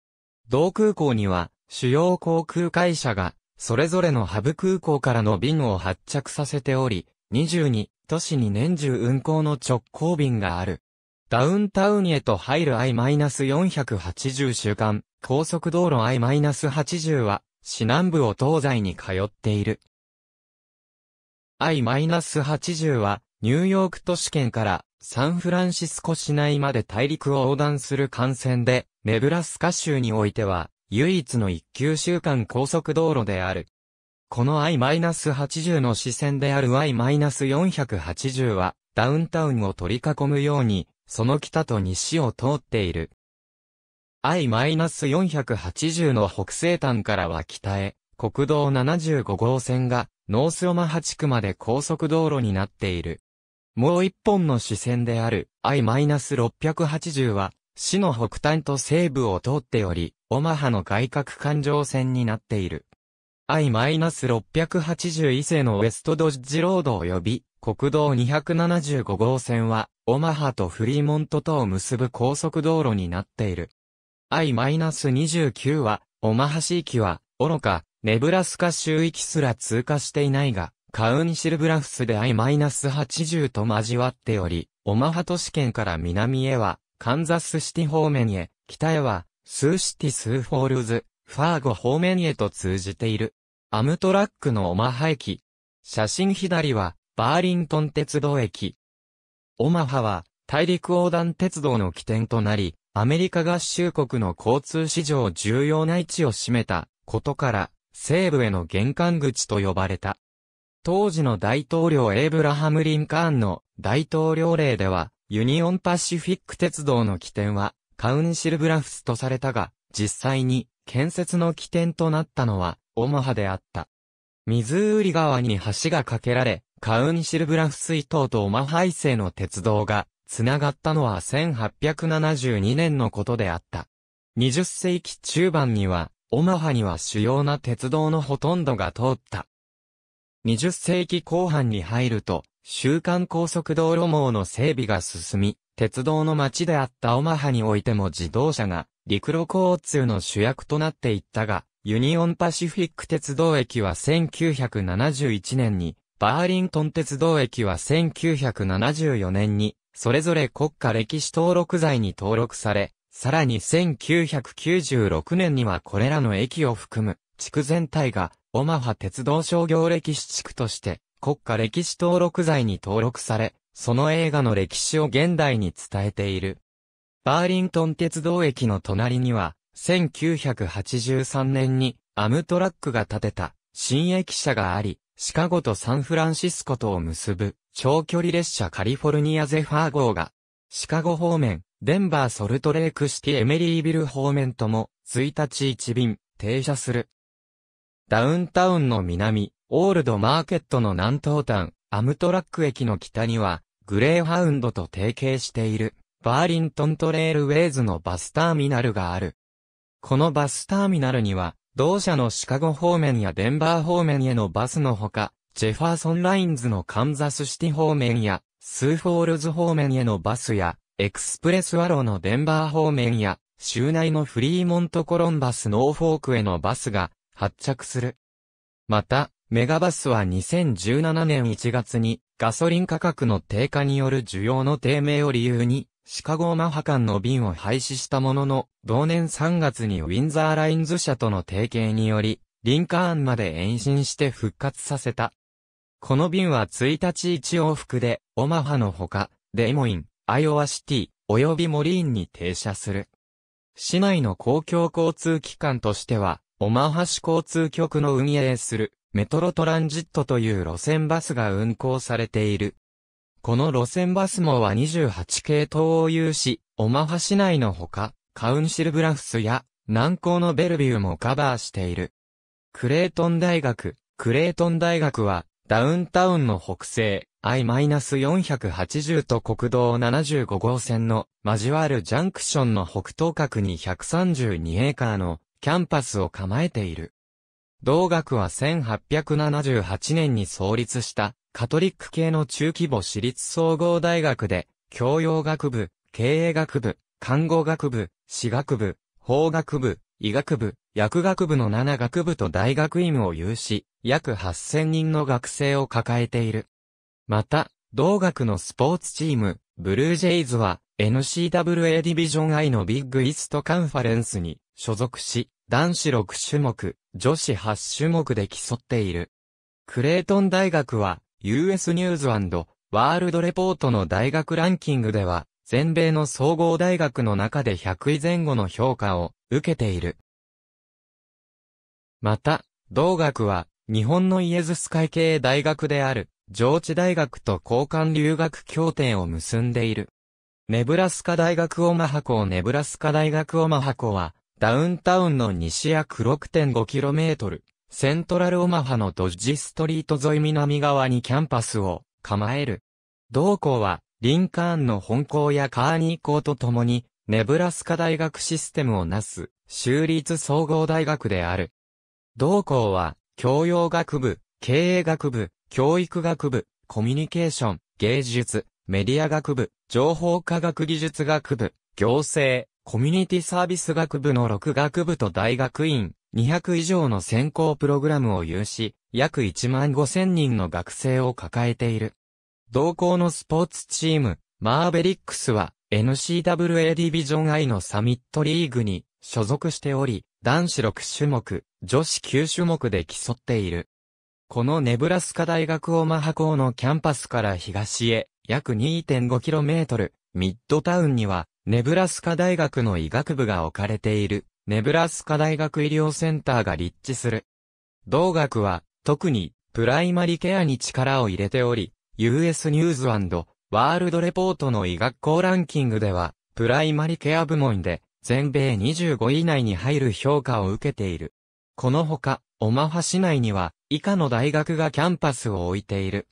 同空港には主要航空会社がそれぞれのハブ空港からの便を発着させており、22都市に年中運航の直行便がある。ダウンタウンへと入る I-480 週間、高速道路 I-80 は、市南部を東西に通っている。I-80 は、ニューヨーク都市圏からサンフランシスコ市内まで大陸を横断する幹線で、ネブラスカ州においては、唯一の一級週間高速道路である。この I-80 の支線である I-480 は、ダウンタウンを取り囲むように、その北と西を通っている。I-480 の北西端からは北へ、国道75号線が、ノースオマハ地区まで高速道路になっている。もう一本の支線である I-680 は、市の北端と西部を通っており、オマハの外角環状線になっている。I-680 以西のウエストドッジロード及び、国道275号線は、オマハとフリーモントとを結ぶ高速道路になっている。I-29 は、オマハ市域は、愚か、ネブラスカ州域すら通過していないが、カウンシルブラフスで I-80 と交わっており、オマハ都市圏から南へは、カンザスシティ方面へ、北へは、スーシティスーフォールズ、ファーゴ方面へと通じている。アムトラックのオマハ駅。写真左は、バーリントン鉄道駅。オマハは大陸横断鉄道の起点となり、アメリカ合衆国の交通史上重要な位置を占めたことから、西部への玄関口と呼ばれた。当時の大統領エイブラハム・リンカーンの大統領令では、ユニオンパシフィック鉄道の起点は、カウンシルブラフスとされたが、実際に建設の起点となったのは、オマハであった。ミズーリ川に橋が架けられ、カウンシルブラフ水島とオマハイ星の鉄道が、つながったのは1872年のことであった。20世紀中盤には、オマハには主要な鉄道のほとんどが通った。20世紀後半に入ると、週間高速道路網の整備が進み、鉄道の街であったオマハにおいても自動車が陸路交通の主役となっていったが、ユニオンパシフィック鉄道駅は1971年にバーリントン鉄道駅は1974年に、それぞれ国家歴史登録財に登録され、さらに1996年にはこれらの駅を含む地区全体がオマハ鉄道商業歴史地区として国家歴史登録財に登録され、その映画の歴史を現代に伝えている。バーリントン鉄道駅の隣には、1983年にアムトラックが建てた新駅舎があり、シカゴとサンフランシスコとを結ぶ長距離列車カリフォルニアゼファー号が、シカゴ方面、デンバーソルトレークシティエメリービル方面とも、1日1便、停車する。ダウンタウンの南、オールドマーケットの南東端、アムトラック駅の北には、グレーハウンドと提携している、バーリントントレールウェイズのバスターミナルがある。このバスターミナルには、同社のシカゴ方面やデンバー方面へのバスのほか、ジェファーソンラインズのカンザスシティ方面や、スーフォールズ方面へのバスや、エクスプレスワローのデンバー方面や、州内のフリーモントコロンバスノーフォークへのバスが発着する。また、メガバスは2017年1月にガソリン価格の低下による需要の低迷を理由にシカゴマハ間の便を廃止したものの、同年3月にウィンザーラインズ社との提携により、リンカーンまで延伸して復活させた。この便は1日1往復で、オマハのほか、デイモイン、アイオワシティ、及びモリーンに停車する。市内の公共交通機関としては、オマハ市交通局の運営する、メトロトランジットという路線バスが運行されている。この路線バス網は28系統を有し、オマハ市内のほか、カウンシルブラフスや南港のベルビューもカバーしている。クレートン大学、クレートン大学は、ダウンタウンの北西、I-480 と国道75号線の交わるジャンクションの北東角に132エーカーのキャンパスを構えている。同学は1878年に創立したカトリック系の中規模私立総合大学で、教養学部、経営学部、看護学部、私学部、法学部、医学部、薬学部の7学部と大学院を有し、約8000人の学生を抱えている。また、同学のスポーツチーム、ブルージェイズは、NCWA ディビジョン I のビッグイストカンファレンスに所属し、男子6種目、女子8種目で競っている。クレートン大学は、US ニューズワールドレポートの大学ランキングでは、全米の総合大学の中で100位前後の評価を受けている。また、同学は、日本のイエズス会系大学である、上智大学と交換留学協定を結んでいる。ネブラスカ大学オマハ校ネブラスカ大学オマハ校は、ダウンタウンの西約 6.5km、セントラルオマハのドッジストリート沿い南側にキャンパスを構える。同校は、リンカーンの本校やカーニー校と共に、ネブラスカ大学システムをなす、州立総合大学である。同校は、教養学部、経営学部、教育学部、コミュニケーション、芸術、メディア学部、情報科学技術学部、行政、コミュニティサービス学部の6学部と大学院、200以上の専攻プログラムを有し、約1万5000人の学生を抱えている。同校のスポーツチーム、マーベリックスは n c w a ディビジョン I のサミットリーグに所属しており、男子6種目、女子9種目で競っている。このネブラスカ大学オマハ校のキャンパスから東へ約 2.5km、ミッドタウンにはネブラスカ大学の医学部が置かれているネブラスカ大学医療センターが立地する。同学は、特に、プライマリケアに力を入れており、US ニューズワールドレポートの医学校ランキングでは、プライマリケア部門で、全米25位以内に入る評価を受けている。このほか、オマハ市内には、以下の大学がキャンパスを置いている。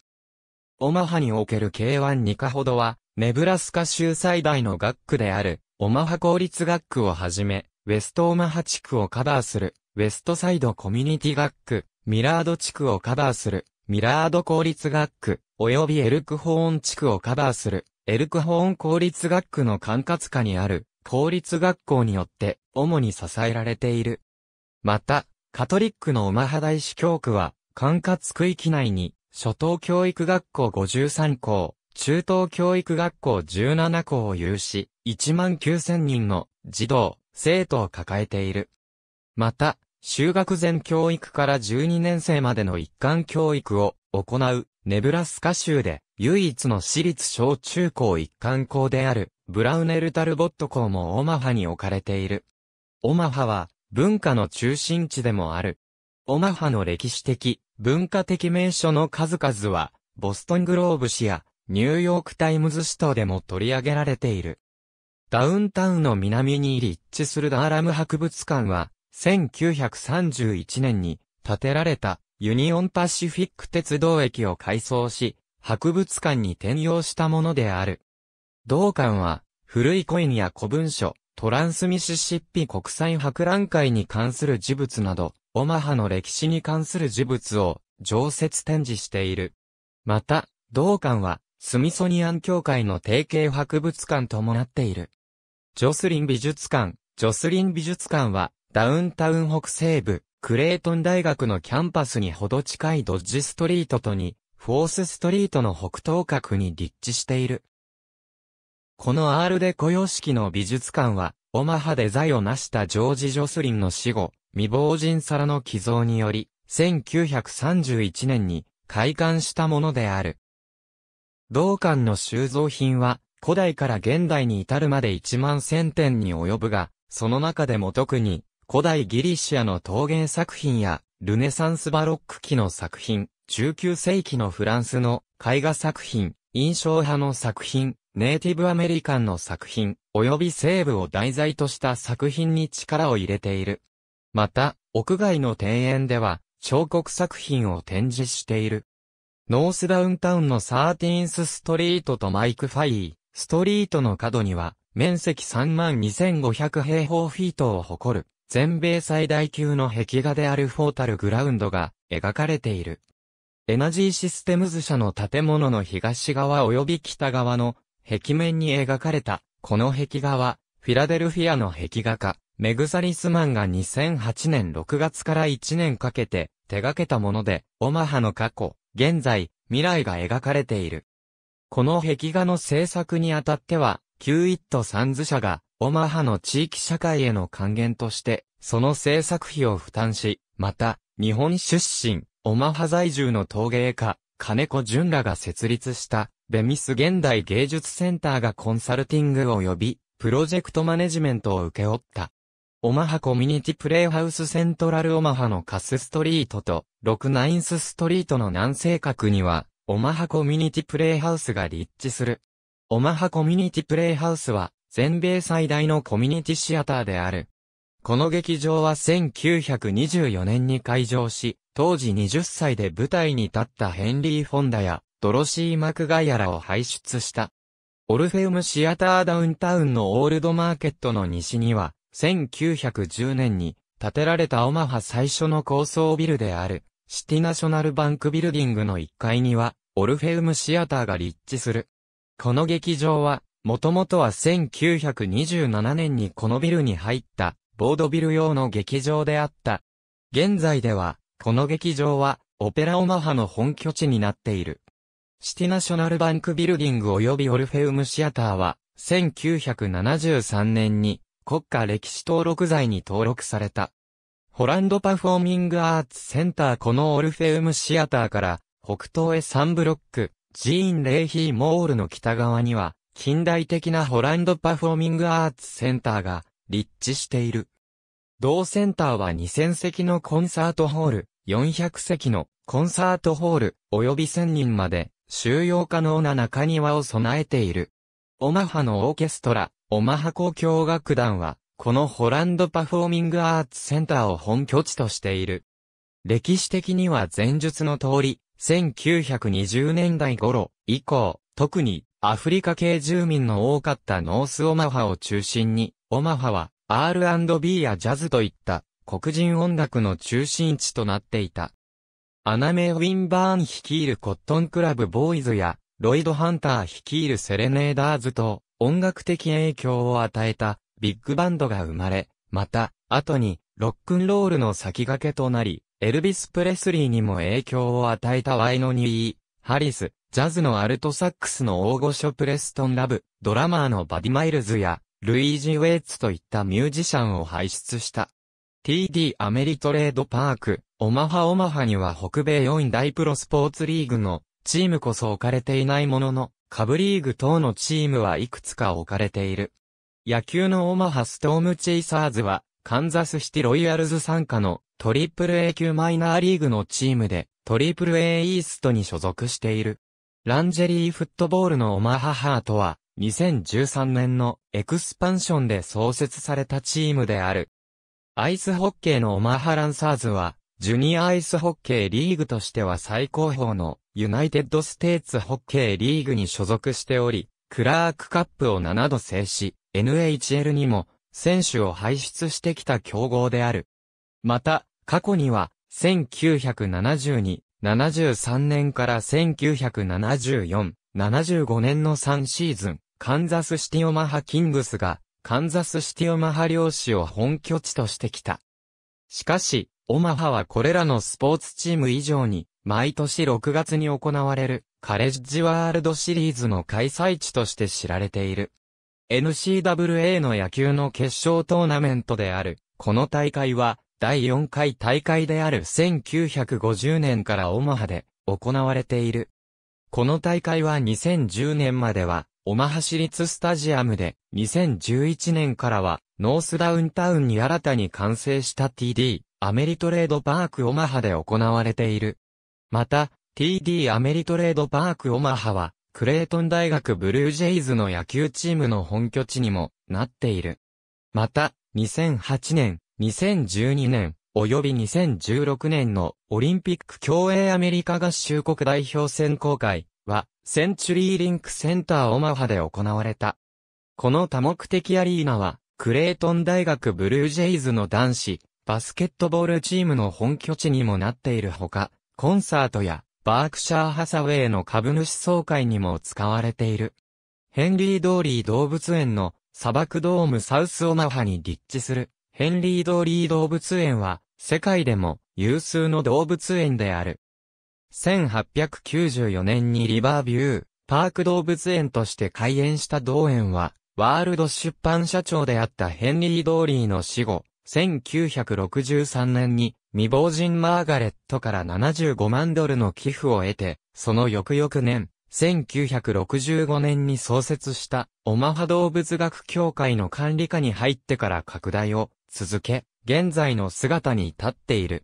オマハにおける K1 2課ほどは、ネブラスカ州最大の学区である、オマハ公立学区をはじめ、ウェストオマハ地区をカバーする、ウェストサイドコミュニティ学区、ミラード地区をカバーする、ミラード公立学区、及びエルクホーン地区をカバーする、エルクホーン公立学区の管轄下にある、公立学校によって、主に支えられている。また、カトリックのオマハ大司教区は、管轄区域内に、初等教育学校53校、中等教育学校17校を有し、1万9000人の児童、生徒を抱えている。また、修学前教育から12年生までの一貫教育を行うネブラスカ州で唯一の私立小中高一貫校であるブラウネルタルボット校もオマハに置かれている。オマハは文化の中心地でもある。オマハの歴史的、文化的名所の数々はボストングローブ市やニューヨークタイムズ市等でも取り上げられている。ダウンタウンの南に立地するダーラム博物館は、1931年に建てられたユニオンパシフィック鉄道駅を改装し、博物館に転用したものである。同館は、古いコインや古文書、トランスミシシッピ国際博覧会に関する事物など、オマハの歴史に関する事物を常設展示している。また、同館は、スミソニアン協会の提携博物館ともなっている。ジョスリン美術館。ジョスリン美術館は、ダウンタウン北西部、クレートン大学のキャンパスにほど近いドッジストリートとに、フォースストリートの北東角に立地している。このアールデコ様式の美術館は、オマハで財を成したジョージ・ジョスリンの死後、未亡人皿の寄贈により、1931年に開館したものである。同館の収蔵品は、古代から現代に至るまで1万1000点に及ぶが、その中でも特に、古代ギリシアの陶芸作品や、ルネサンスバロック期の作品、19世紀のフランスの絵画作品、印象派の作品、ネイティブアメリカンの作品、及び西部を題材とした作品に力を入れている。また、屋外の庭園では、彫刻作品を展示している。ノースダウンタウンのサーティーンスストリートとマイク・ファイー、ストリートの角には、面積32,500平方フィートを誇る、全米最大級の壁画であるフォータルグラウンドが描かれている。エナジーシステムズ社の建物の東側及び北側の壁面に描かれた、この壁画は、フィラデルフィアの壁画家、メグサリスマンが2008年6月から1年かけて手掛けたもので、オマハの過去、現在、未来が描かれている。この壁画の制作にあたっては、キューイット・サンズ社が、オマハの地域社会への還元として、その制作費を負担し、また、日本出身、オマハ在住の陶芸家、金子淳らが設立した、ベミス現代芸術センターがコンサルティングを呼び、プロジェクトマネジメントを請け負った。オマハコミュニティプレイハウスセントラルオマハのカスストリートと、ロクナインスストリートの南西角には、オマハコミュニティプレイハウスが立地する。オマハコミュニティプレイハウスは、全米最大のコミュニティシアターである。この劇場は1924年に開場し、当時20歳で舞台に立ったヘンリー・フォンダや、ドロシー・マクガイアらを輩出した。オルフェウムシアターダウンタウンのオールドマーケットの西には、1910年に建てられたオマハ最初の高層ビルである、シティナショナルバンクビルディングの1階には、オルフェウムシアターが立地する。この劇場は、もともとは1927年にこのビルに入った、ボードビル用の劇場であった。現在では、この劇場は、オペラオマハの本拠地になっている。シティナショナルバンクビルディング及びオルフェウムシアターは、1973年に国家歴史登録罪に登録された。ホランドパフォーミングアーツセンターこのオルフェウムシアターから北東へ3ブロック、ジーン・レイヒー・モールの北側には近代的なホランドパフォーミングアーツセンターが立地している。同センターは2000席のコンサートホール、400席のコンサートホール、及び1000人まで収容可能な中庭を備えている。オマハのオーケストラ、オマハ交響楽団は、このホランドパフォーミングアーツセンターを本拠地としている。歴史的には前述の通り、1920年代頃以降、特にアフリカ系住民の多かったノースオマハを中心に、オマハは R&B やジャズといった黒人音楽の中心地となっていた。アナメ・ウィンバーン率いるコットンクラブボーイズや、ロイド・ハンター率いるセレネーダーズと音楽的影響を与えたビッグバンドが生まれ、また、後に、ロックンロールの先駆けとなり、エルビス・プレスリーにも影響を与えたワイノニー・ハリス、ジャズのアルトサックスの大御所プレストン・ラブ、ドラマーのバディ・マイルズや、ルイージ・ウェイツといったミュージシャンを輩出した。TD アメリトレードパーク、オマハオマハには北米4大プロスポーツリーグのチームこそ置かれていないものの、下部リーグ等のチームはいくつか置かれている。野球のオマハストームチェイサーズは、カンザスシティロイヤルズ参加のトリプル A 級マイナーリーグのチームで、トリプル A イーストに所属している。ランジェリーフットボールのオマハハートは、2013年のエクスパンションで創設されたチームである。アイスホッケーのオマハランサーズは、ジュニアアイスホッケーリーグとしては最高峰のユナイテッドステーツホッケーリーグに所属しており、クラークカップを7度制し、NHL にも選手を輩出してきた強豪である。また、過去には、1972、73年から1974、75年の3シーズン、カンザスシティオマハキングスが、カンザスシティオマハ漁師を本拠地としてきた。しかし、オマハはこれらのスポーツチーム以上に、毎年6月に行われる、カレッジワールドシリーズの開催地として知られている。NCAA の野球の決勝トーナメントである。この大会は、第4回大会である1950年からオマハで行われている。この大会は2010年までは、オマハ市立スタジアムで、2011年からは、ノースダウンタウンに新たに完成した TD、アメリトレードパークオマハで行われている。また、TD アメリトレードパークオマハは、クレートン大学ブルージェイズの野球チームの本拠地にもなっている。また、2008年、2012年、及び2016年のオリンピック競泳アメリカ合衆国代表選考会は、センチュリーリンクセンターオマハで行われた。この多目的アリーナは、クレートン大学ブルージェイズの男子、バスケットボールチームの本拠地にもなっているほか、コンサートやバークシャーハサウェイの株主総会にも使われている。ヘンリー・ドーリー動物園の砂漠ドームサウスオナハに立地するヘンリー・ドーリー動物園は世界でも有数の動物園である。1894年にリバービュー、パーク動物園として開園した同園は、ワールド出版社長であったヘンリー・ドーリーの死後、1963年に未亡人マーガレットから75万ドルの寄付を得て、その翌々年、1965年に創設したオマハ動物学協会の管理下に入ってから拡大を続け、現在の姿に立っている。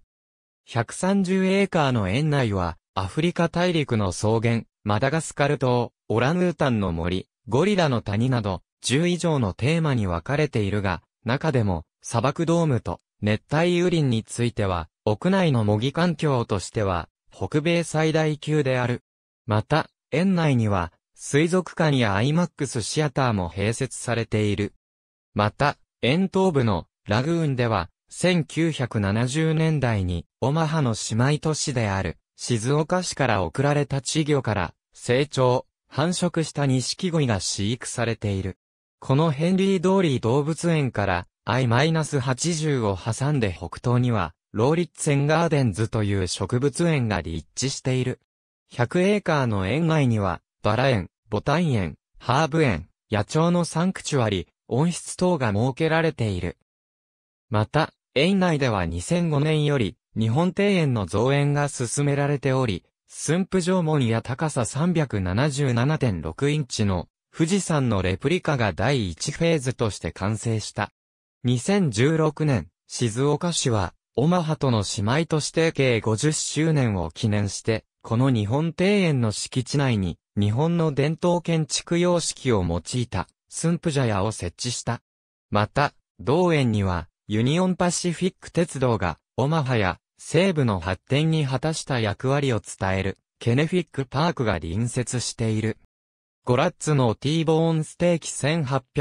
130エーカーの園内は、アフリカ大陸の草原、マダガスカル島、オランウータンの森、ゴリラの谷など、10以上のテーマに分かれているが、中でも、砂漠ドームと熱帯雨林については、屋内の模擬環境としては、北米最大級である。また、園内には、水族館やアイマックスシアターも併設されている。また、園東部のラグーンでは、1970年代に、オマハの姉妹都市である、静岡市から送られた稚魚から、成長、繁殖した錦鯉が飼育されている。このヘンリー通り動物園から、I-80 を挟んで北東には、ローリッツェンガーデンズという植物園が立地している。100エーカーの園内には、バラ園、ボタン園、ハーブ園、野鳥のサンクチュアリ、温室等が設けられている。また、園内では2005年より、日本庭園の造園が進められており、駿府城門や高さ377.6インチの富士山のレプリカが第1フェーズとして完成した。2016年、静岡市は、オマハとの姉妹都市提携50周年を記念して、この日本庭園の敷地内に、日本の伝統建築様式を用いた、駿府茶屋を設置した。また、同園には、ユニオンパシフィック鉄道が、オマハや、西部の発展に果たした役割を伝える、ケネフィックパークが隣接している。ゴラッツのティーボーンステーキ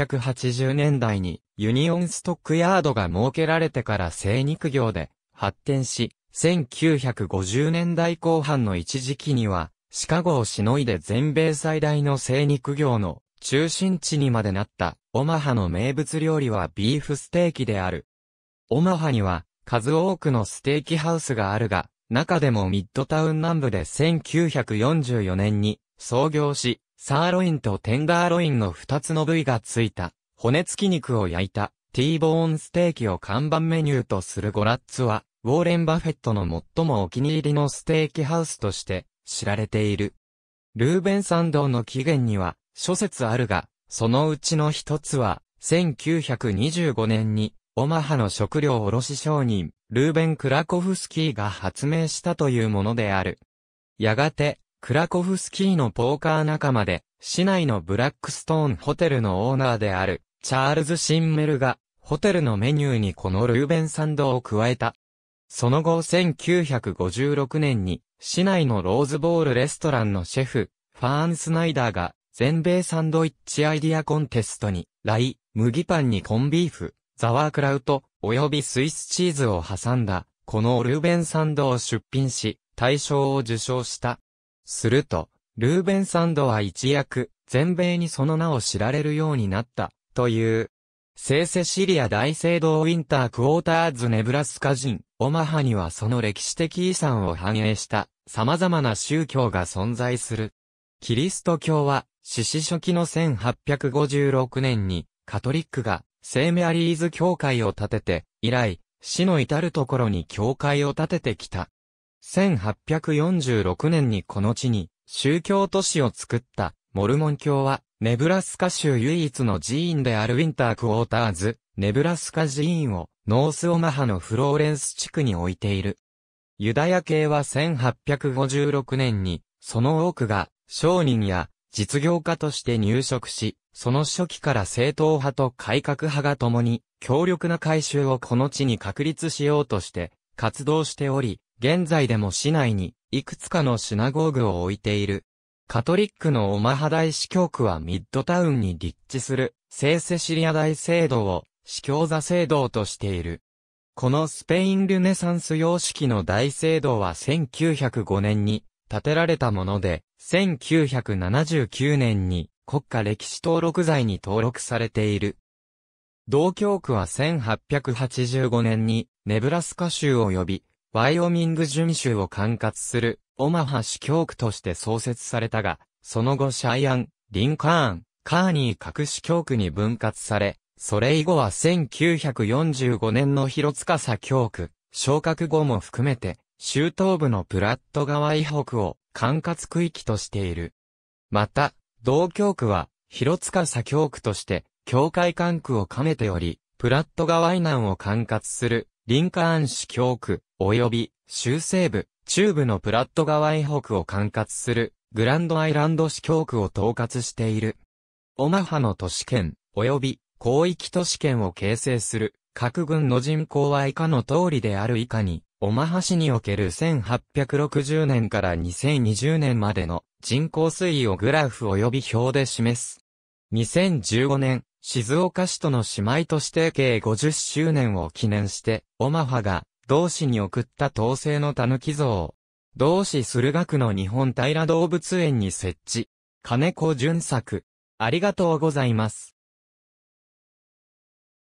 1880年代にユニオンストックヤードが設けられてから生肉業で発展し、1950年代後半の一時期には、シカゴをしのいで全米最大の生肉業の中心地にまでなったオマハの名物料理はビーフステーキである。オマハには数多くのステーキハウスがあるが、中でもミッドタウン南部で1944年に創業し、サーロインとテンダーロインの二つの部位がついた、骨付き肉を焼いた、T ボーンステーキを看板メニューとするゴラッツは、ウォーレン・バフェットの最もお気に入りのステーキハウスとして知られている。ルーベン参道の起源には諸説あるが、そのうちの一つは、1925年にオマハの食料卸商人、ルーベン・クラコフスキーが発明したというものである。やがて、クラコフスキーのポーカー仲間で、市内のブラックストーンホテルのオーナーである、チャールズ・シンメルが、ホテルのメニューにこのルーベンサンドを加えた。その後1956年に、市内のローズボールレストランのシェフ、ファーン・スナイダーが、全米サンドイッチアイディアコンテストに、ライ、麦パンにコンビーフ、ザワークラウト、及びスイスチーズを挟んだ、このルーベンサンドを出品し、大賞を受賞した。すると、ルーベン・サンドは一躍、全米にその名を知られるようになった、という。聖セシリア大聖堂ウィンタークォーターズネブラスカ人、オマハにはその歴史的遺産を反映した様々な宗教が存在する。キリスト教は、死死初期の1856年にカトリックが聖メアリーズ教会を建てて、以来、死の至るところに教会を建ててきた。1846年にこの地に宗教都市を作ったモルモン教はネブラスカ州唯一の寺院であるウィンタークウォーターズ、ネブラスカ寺院をノースオマハのフローレンス地区に置いている。ユダヤ系は1856年にその多くが商人や実業家として入植し、その初期から正統派と改革派が共に強力な改修をこの地に確立しようとして活動しており、現在でも市内に、いくつかのシナゴーグを置いている。カトリックのオマハ大司教区はミッドタウンに立地する、聖セシリア大聖堂を、司教座聖堂としている。このスペインルネサンス様式の大聖堂は1905年に建てられたもので、1979年に国家歴史登録財に登録されている。同教区は1885年にネブラスカ州を呼びワイオミング準州を管轄する、オマハ市教区として創設されたが、その後シャイアン、リンカーン、カーニー各市教区に分割され、それ以後は1945年の広塚佐教区、昇格後も含めて、州東部のプラット川以北を管轄区域としている。また、同教区は、広塚佐教区として、教会管区を兼ねており、プラット川以南を管轄する、リンカーン市教区、及び、州西部、中部のプラット川へ北を管轄する、グランドアイランド市教区を統括している。オマハの都市圏、及び、広域都市圏を形成する、各軍の人口は以下の通りである以下に、オマハ市における1860年から2020年までの人口推移をグラフ及び表で示す。2015年、静岡市との姉妹都市提携50周年を記念して、オマハが同市に送った統制の狸像。同市駿河区の日本平動物園に設置。金子淳作。ありがとうございます。